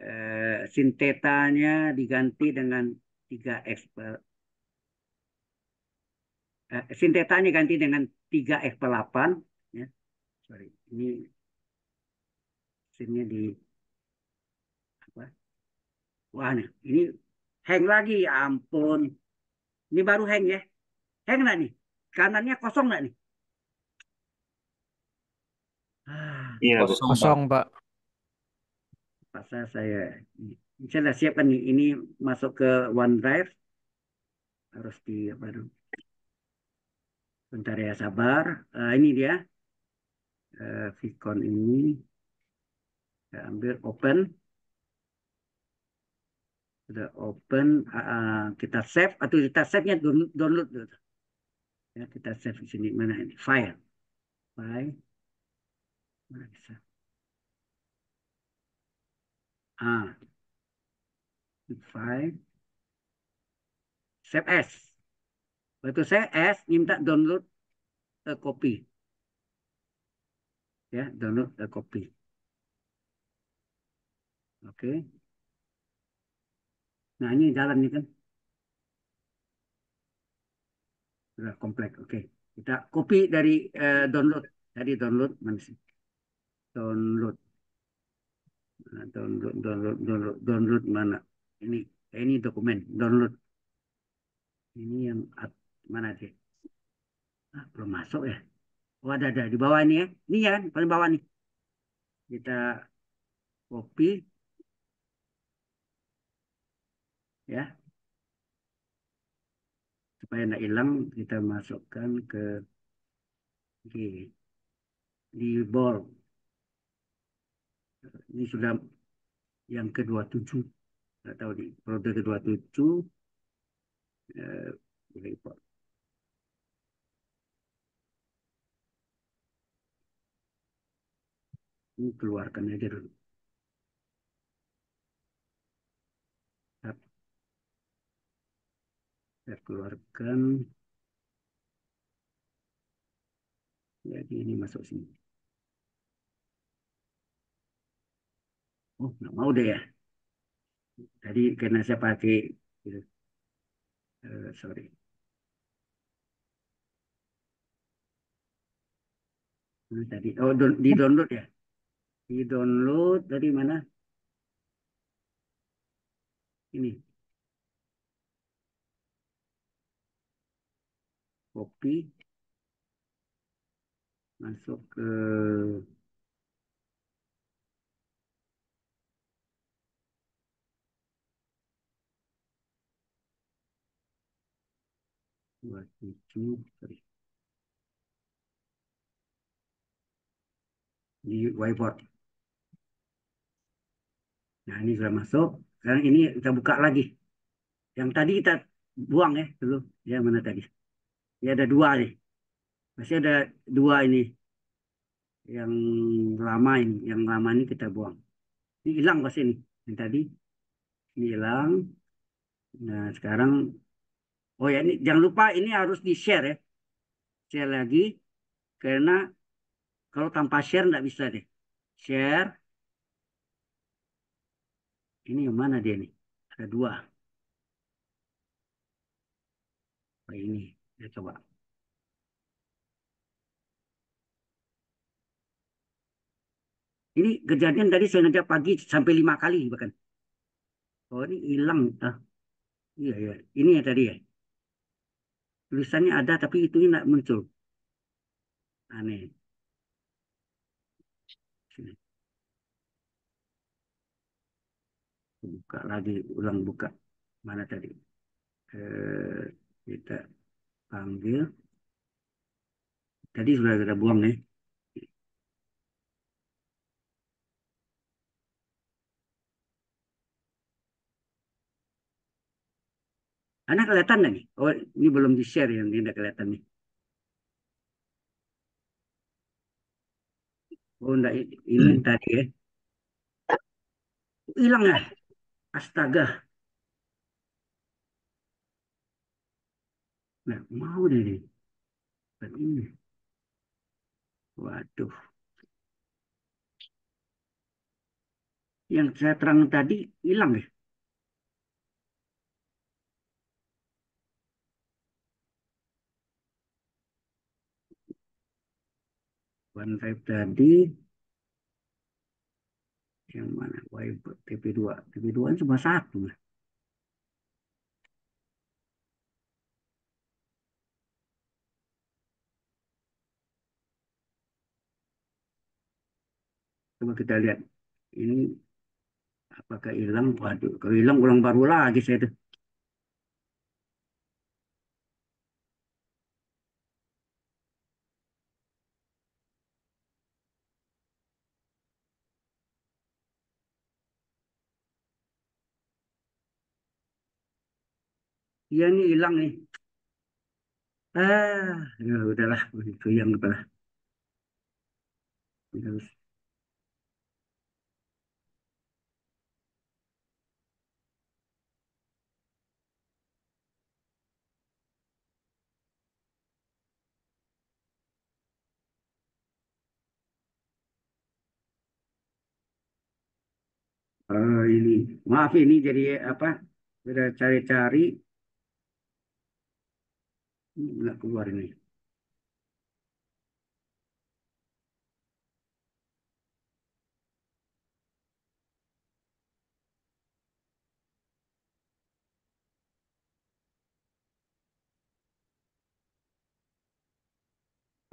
Speaker 1: eh, sintetanya diganti dengan 3x per eh, sintetanya ganti dengan 3x per 8
Speaker 3: ya. Sorry, ini sini di
Speaker 1: apa wah nih ini hang lagi ya ampun ini baru hang ya hang nggak nih kanannya kosong nggak nih
Speaker 2: ah, iya, kosong, kosong pak
Speaker 1: pasal saya saya sudah siapkan nih ini masuk ke OneDrive harus di apa dong bentar ya sabar uh, ini dia
Speaker 3: uh, Vicon ini saya ambil open
Speaker 1: sudah open uh, kita save atau kita save nya download, dulu ya kita save di sini mana ini file file mana bisa ah file save as waktu saya s minta download a uh, copy
Speaker 3: ya download a uh, copy Oke. Nah, ini jalan nih kan. Sudah komplek. Oke. Kita copy dari eh, download. Tadi download mana sih? Download. Nah, download, download, download, download mana? Ini, eh, ini dokumen download.
Speaker 1: Ini yang mana sih? Ah, belum masuk ya. Oh, ada ada di bawah ini ya. Ini ya kan paling bawah nih. Kita copy
Speaker 3: ya supaya tidak hilang kita masukkan ke di di bol ini sudah yang ke-27 atau di produk ke-27 eh, ini keluarkan aja dulu saya keluarkan jadi ini masuk sini oh nggak mau deh ya tadi karena saya pakai uh, sorry nah, tadi oh don di download ya di download dari mana ini copy masuk ke dua tujuh di whiteboard.
Speaker 1: Nah ini sudah masuk. Sekarang ini kita buka lagi. Yang tadi kita buang ya dulu. Ya mana tadi? Ya ada dua nih. Masih ada dua ini. Yang lama ini. Yang lama ini kita buang. Ini hilang pasti ini. Yang tadi. Ini hilang. Nah sekarang. Oh ya ini jangan lupa ini harus di-share ya. Share lagi. Karena kalau tanpa share nggak bisa deh. Share. Ini yang mana dia nih? Ada dua. Oh, ini. Ya, coba. Ini kejadian tadi saya ngejar pagi sampai lima kali bahkan. Oh ini hilang. Ah. Iya, iya. Ini ya tadi ya. Tulisannya ada tapi itu tidak muncul. Aneh.
Speaker 3: Buka lagi, ulang buka. Mana tadi? Eh, kita panggil. Tadi sudah kita buang nih Anak kelihatan nih? Oh, ini belum di-share yang tidak kelihatan nih. Oh, enggak ini hmm. tadi ya. Hilang ya? Astaga. Nah, mau deh ini. Dan ini. Waduh. Yang saya terang tadi hilang ya? One type tadi yang mana? Wipe TP2. TP2 cuma satu lah. Coba kita lihat. Ini apakah hilang? Waduh, kalau hilang ulang baru lagi saya tuh Iya ini hilang nih. Ah, ya udahlah, itu yang udahlah. Terus. uh, ini maaf ini jadi apa sudah cari-cari nggak keluar ini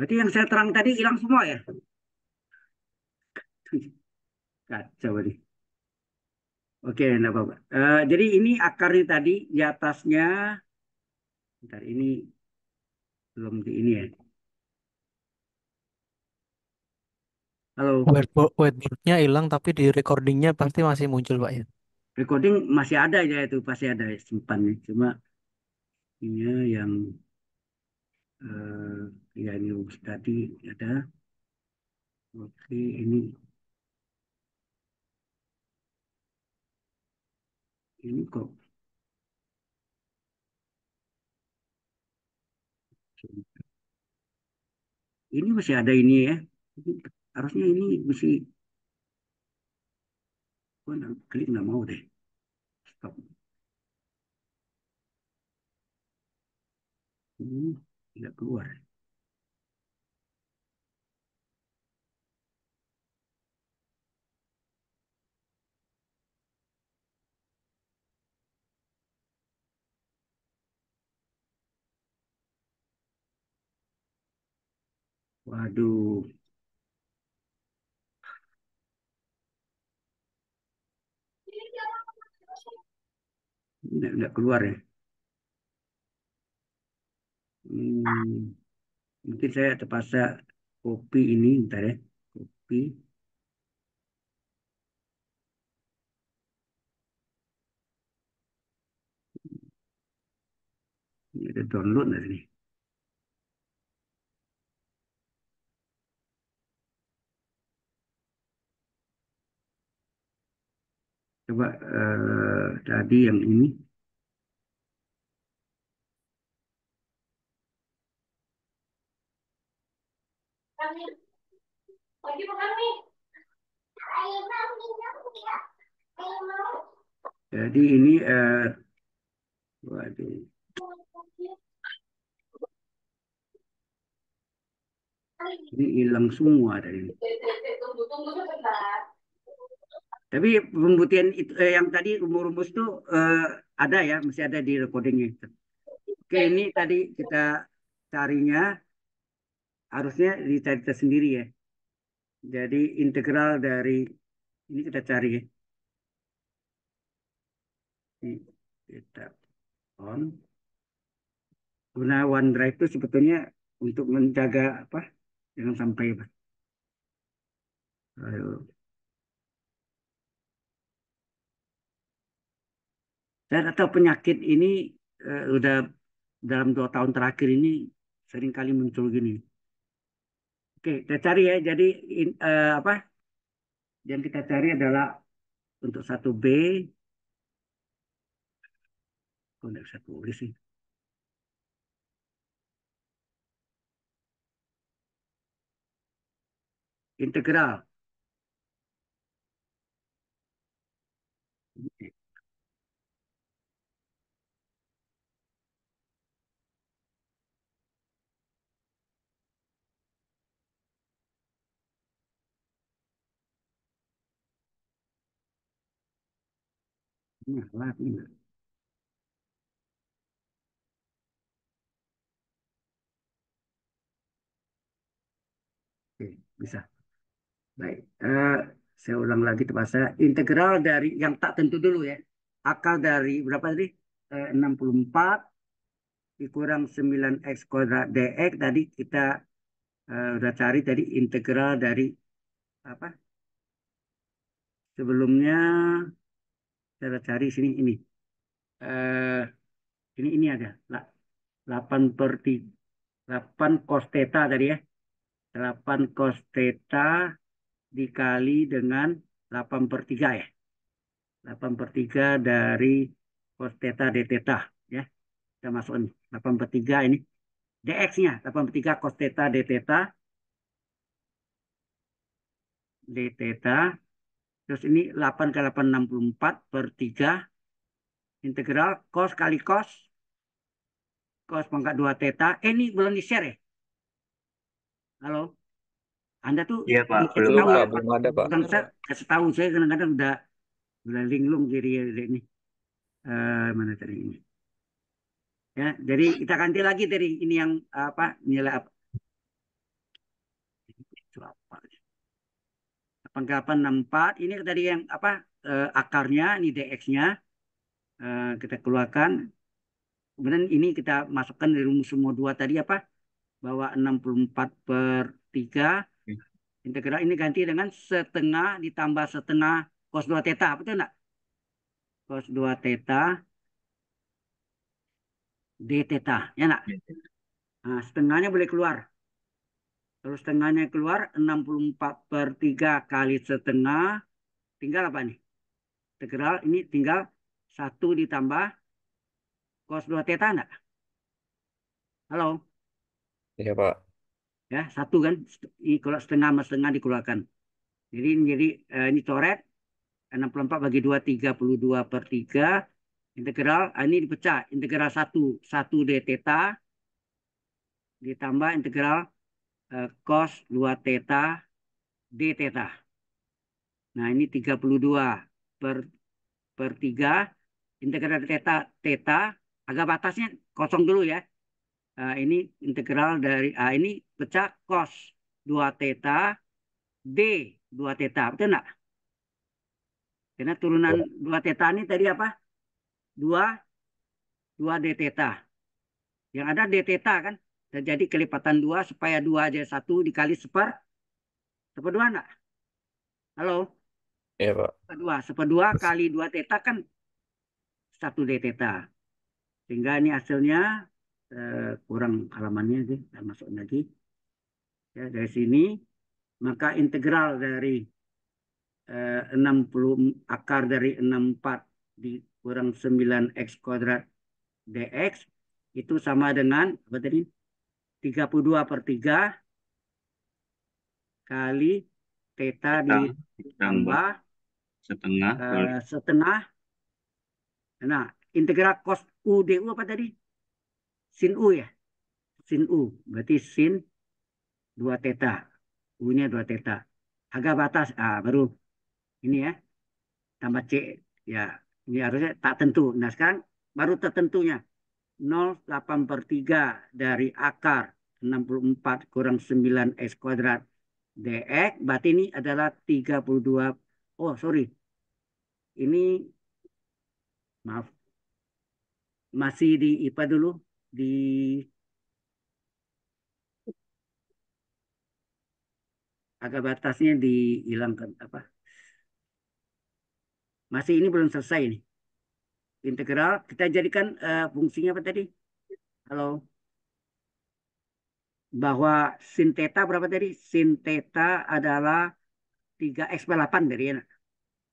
Speaker 1: Berarti yang saya terang tadi hilang semua ya? Kacau nih. Oke, okay, enggak apa-apa. Uh, jadi ini akarnya tadi di atasnya. Bentar, ini
Speaker 3: belum di ini ya. Halo. Whiteboard, nya hilang tapi di recordingnya pasti masih muncul
Speaker 1: Pak ya. Recording masih ada ya itu pasti ada ya, simpannya. Cuma ini yang uh, ya ini tadi ada.
Speaker 3: Oke, ini ini kok Ini masih ada ini ya. Harusnya ini mesti gue klik nggak mau deh. Stop. Ini hmm, tidak keluar. Waduh. Nggak, nggak keluar ya. Hmm, mungkin saya terpaksa copy ini, ntar ya. Copy. Ini ada download nggak sini? Coba eh, tadi yang ini. Jadi ini eh, waduh. Ini hilang
Speaker 1: semua dari ini. Tapi pembuktian itu eh, yang tadi rumus-rumus itu eh, ada ya, masih ada di recordingnya. Oke, ini tadi kita carinya harusnya dicari sendiri ya. Jadi integral dari ini kita cari ya.
Speaker 3: Ini kita on. Guna OneDrive itu sebetulnya untuk menjaga apa? Jangan sampai apa. Ayo.
Speaker 1: dan atau penyakit ini uh, udah dalam dua tahun terakhir ini sering kali muncul gini. Oke, kita cari ya. Jadi in, uh, apa? Yang kita cari adalah untuk satu
Speaker 3: B. Kok nggak bisa sih? Integral. Nah,
Speaker 1: Oke, bisa. Baik, uh, saya ulang lagi terpaksa. Integral dari yang tak tentu dulu ya. Akal dari berapa tadi? Eh, uh, 64 dikurang 9x kuadrat dx tadi kita uh, eh, udah cari tadi integral dari apa sebelumnya saya cari sini ini. Eh, ini ini ada. 8 per 3. 8 cos theta tadi ya. 8 cos theta dikali dengan 8 per 3 ya. 8 per 3 dari cos theta d theta ya. Kita masuk ini. 8 per 3 ini. DX-nya 8 per 3 cos theta d theta. D theta Terus ini 8 kali 8, 64 per 3. Integral cos kali cos. Cos pangkat 2 teta. Eh, ini belum di-share ya? Halo? Anda tuh Iya, Pak. Belum, tahu, Pak. belum ada, Pak. Kan saya setahun saya kadang-kadang udah udah linglung jadi ini. Uh, mana tadi ini? Ya, jadi kita ganti lagi dari ini yang apa nilai apa penggapan 64 ini tadi yang apa eh, akarnya ini dx-nya eh, kita keluarkan kemudian ini kita masukkan di rumus semua dua tadi apa bahwa 64 per 3 okay. integral ini ganti dengan setengah ditambah setengah cos 2 theta apa itu enggak cos 2 theta d theta ya enggak iya. nah, setengahnya boleh keluar Terus setengahnya keluar 64 per 3 kali setengah. Tinggal apa nih? Integral ini tinggal 1 ditambah cos 2 teta enggak? Halo? Iya Pak. Ya, satu kan. Ini kalau setengah sama setengah dikeluarkan. Jadi ini, jadi, eh, ini coret. 64 bagi 2, 32 per 3. Integral, ah, ini dipecah. Integral 1, 1 d teta. Ditambah integral Eh, cos 2 theta d theta. Nah, ini 32 per per 3 integral theta theta agak batasnya kosong dulu ya. Uh, ini integral dari A. uh, eh, ini pecah cos 2 theta d 2 theta. Betul enggak? Karena turunan 2 ya. theta ini tadi apa? 2 2 d theta. Yang ada d theta kan? terjadi kelipatan dua supaya dua jadi satu dikali seper dua enggak? Halo? Iya Pak. seper dua kali dua teta kan satu d teta. Sehingga ini hasilnya eh, kurang halamannya sih. Kita masuk lagi. Ya, dari sini maka integral dari eh, 60 akar dari 64 dikurang 9x kuadrat dx itu sama dengan apa tadi? 32 per 3 kali teta
Speaker 2: ditambah setengah uh,
Speaker 1: setengah. Nah, integral cos u du apa tadi? Sin u ya. Sin u berarti sin 2 teta. U-nya 2 teta. Agak batas ah baru ini ya. Tambah c ya. Ini harusnya tak tentu. Nah, sekarang baru tertentunya. 0,8 per 3 dari akar 64 kurang 9 x kuadrat DX. Berarti ini adalah 32. Oh, sorry. Ini, maaf. Masih di IPA dulu. Di agak batasnya dihilangkan apa masih ini belum selesai nih integral kita jadikan uh, fungsinya apa tadi? Halo. Bahwa sin theta berapa tadi? Sin theta adalah 3x per 8 dari, ya.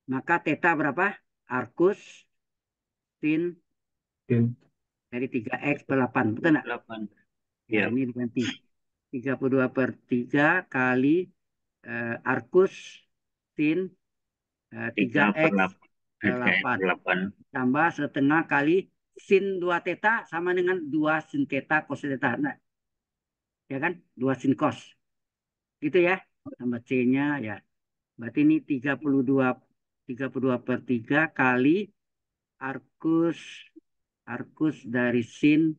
Speaker 1: Maka theta berapa? Arcus sin, sin. dari 3x per 8. Betul enggak? 8. Ya. ini diganti. 32 per 3 kali uh, Arcus sin uh, 3x 8 delapan 8. Tambah setengah kali sin dua teta sama dengan dua sin teta cos teta. Nah, ya kan? dua sin cos. Gitu ya. Tambah C-nya ya. Berarti ini 32 32 per 3 kali arkus arkus dari sin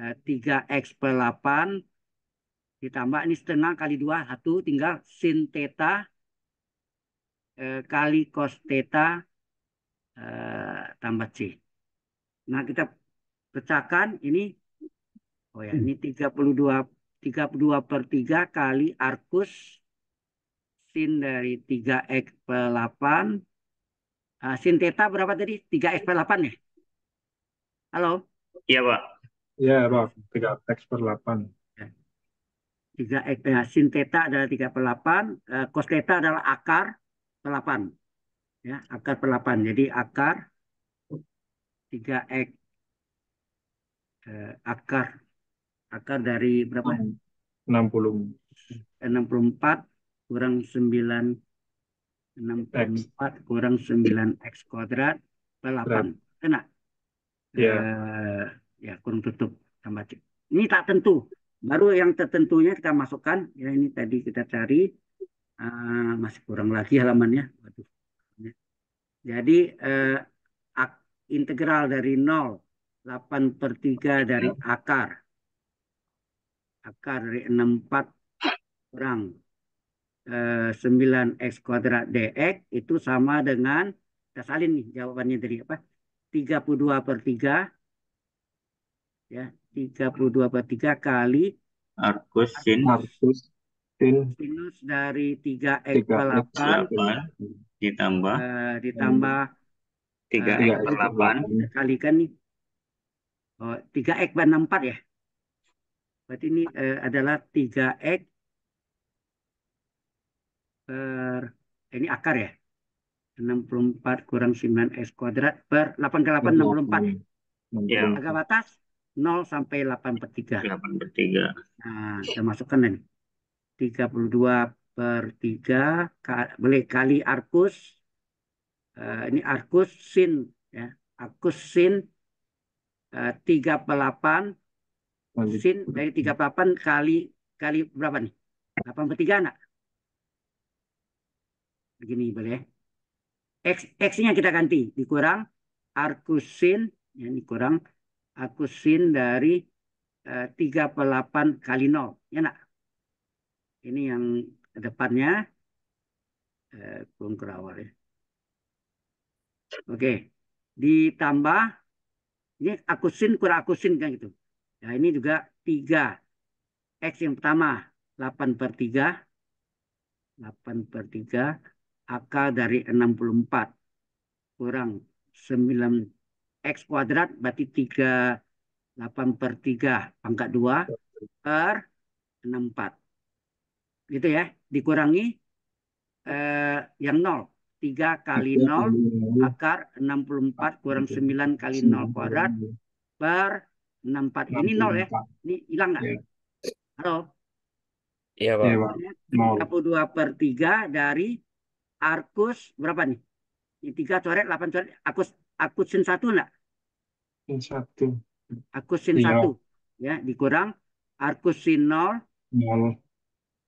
Speaker 1: eh, 3x per 8 ditambah ini setengah kali 2 1 tinggal sin teta eh, kali cos teta Eh, tambah C. Nah, kita pecahkan ini, oh ya, hmm. ini 32, 32 per 3 kali arkus sin dari 3x per 8. Uh, eh, sin theta berapa tadi? 3x per 8 ya? Halo? Iya, Pak.
Speaker 3: Iya, Pak. 3x per 8.
Speaker 1: 3 ya. x 8. Eh, sin theta adalah 3 per 8, Uh, cos theta adalah akar per 8 ya akar per 8 jadi akar 3x eh, akar akar dari berapa
Speaker 3: 60 64
Speaker 1: eh, kurang 9 64 x. kurang 9 x kuadrat per 8 kena Ya. eh, ya kurung tutup tambah ini tak tentu baru yang tertentunya kita masukkan ya ini tadi kita cari uh, masih kurang lagi halamannya waduh jadi eh, integral dari 0, 8 per 3 dari akar. Akar dari 64 kurang eh, 9x kuadrat dx itu sama dengan, kita salin nih jawabannya dari apa? 32 per 3. Ya, 32 per 3 kali
Speaker 3: arkus sin, arkus sin.
Speaker 1: sinus dari 3x 8 ditambah eh, ditambah
Speaker 3: tiga eh, x per delapan
Speaker 1: kalikan nih oh, tiga oh, x per enam ya berarti ini eh, adalah tiga x per eh, ini akar ya 64 kurang 9 x kuadrat per 8 ke 8 64 ya. Agak batas 0 sampai 8 per 3. 8 per 3. Nah, kita masukkan nih. 32 per 3 boleh kali arkus uh, ini arkus sin ya arkus sin uh, eh, 3 per 8 sin dari eh, 3 per 8 kali kali berapa nih 8 per 3 anak begini boleh x x-nya kita ganti dikurang arkus sin ya, ini kurang arkus sin dari uh, 3 per 8 kali 0 ya nak ini yang depannya eh, kurang kerawal Kerawar ya. Oke, ditambah ini akusin kurang akusin kan gitu. Ya ini juga tiga x yang pertama delapan per 3 8 per 3 akal dari 64 kurang 9 X kuadrat berarti tiga delapan per 3 pangkat 2 per empat gitu ya dikurangi eh, yang nol tiga kali 0 akar 64 kurang 9 kali nol kuadrat per 64 ini nol ya ini hilang nggak iya. halo iya Pak iya, dua per tiga dari arkus berapa nih ini 3 coret delapan coret arkus arkus sin 1 nggak sin 1 arkus sin 1 iya. ya dikurang arkus sin 0 0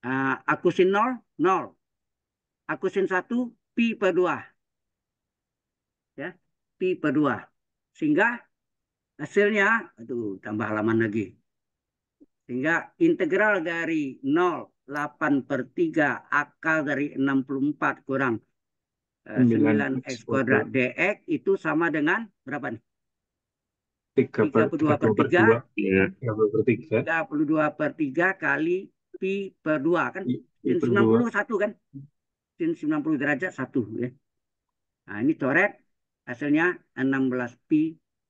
Speaker 1: Uh, aku sin 0, 0. Aku sin 1, pi per 2. Ya, pi per 2. Sehingga hasilnya, aduh tambah halaman lagi. Sehingga integral dari 0, 8 per 3 akal dari 64 kurang uh, eh, 9, x kuadrat dx itu sama dengan berapa nih? 32 per 3
Speaker 2: 32
Speaker 1: per 3 iya, kali pi per 2 kan sin 90 1 kan sin 90 derajat 1 ya nah ini coret hasilnya 16 pi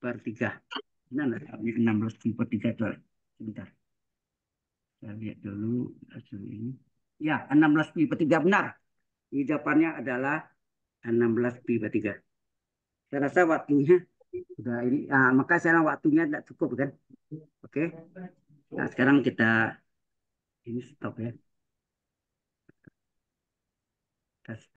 Speaker 1: per 3 nah, ini 16 pi per 3 coret sebentar saya lihat dulu hasil ini ya 16 pi per 3 benar ini jawabannya adalah 16 pi per 3 saya rasa waktunya sudah ini ah, maka sekarang waktunya tidak cukup kan oke okay. nah, sekarang kita Listo,
Speaker 3: ¿eh?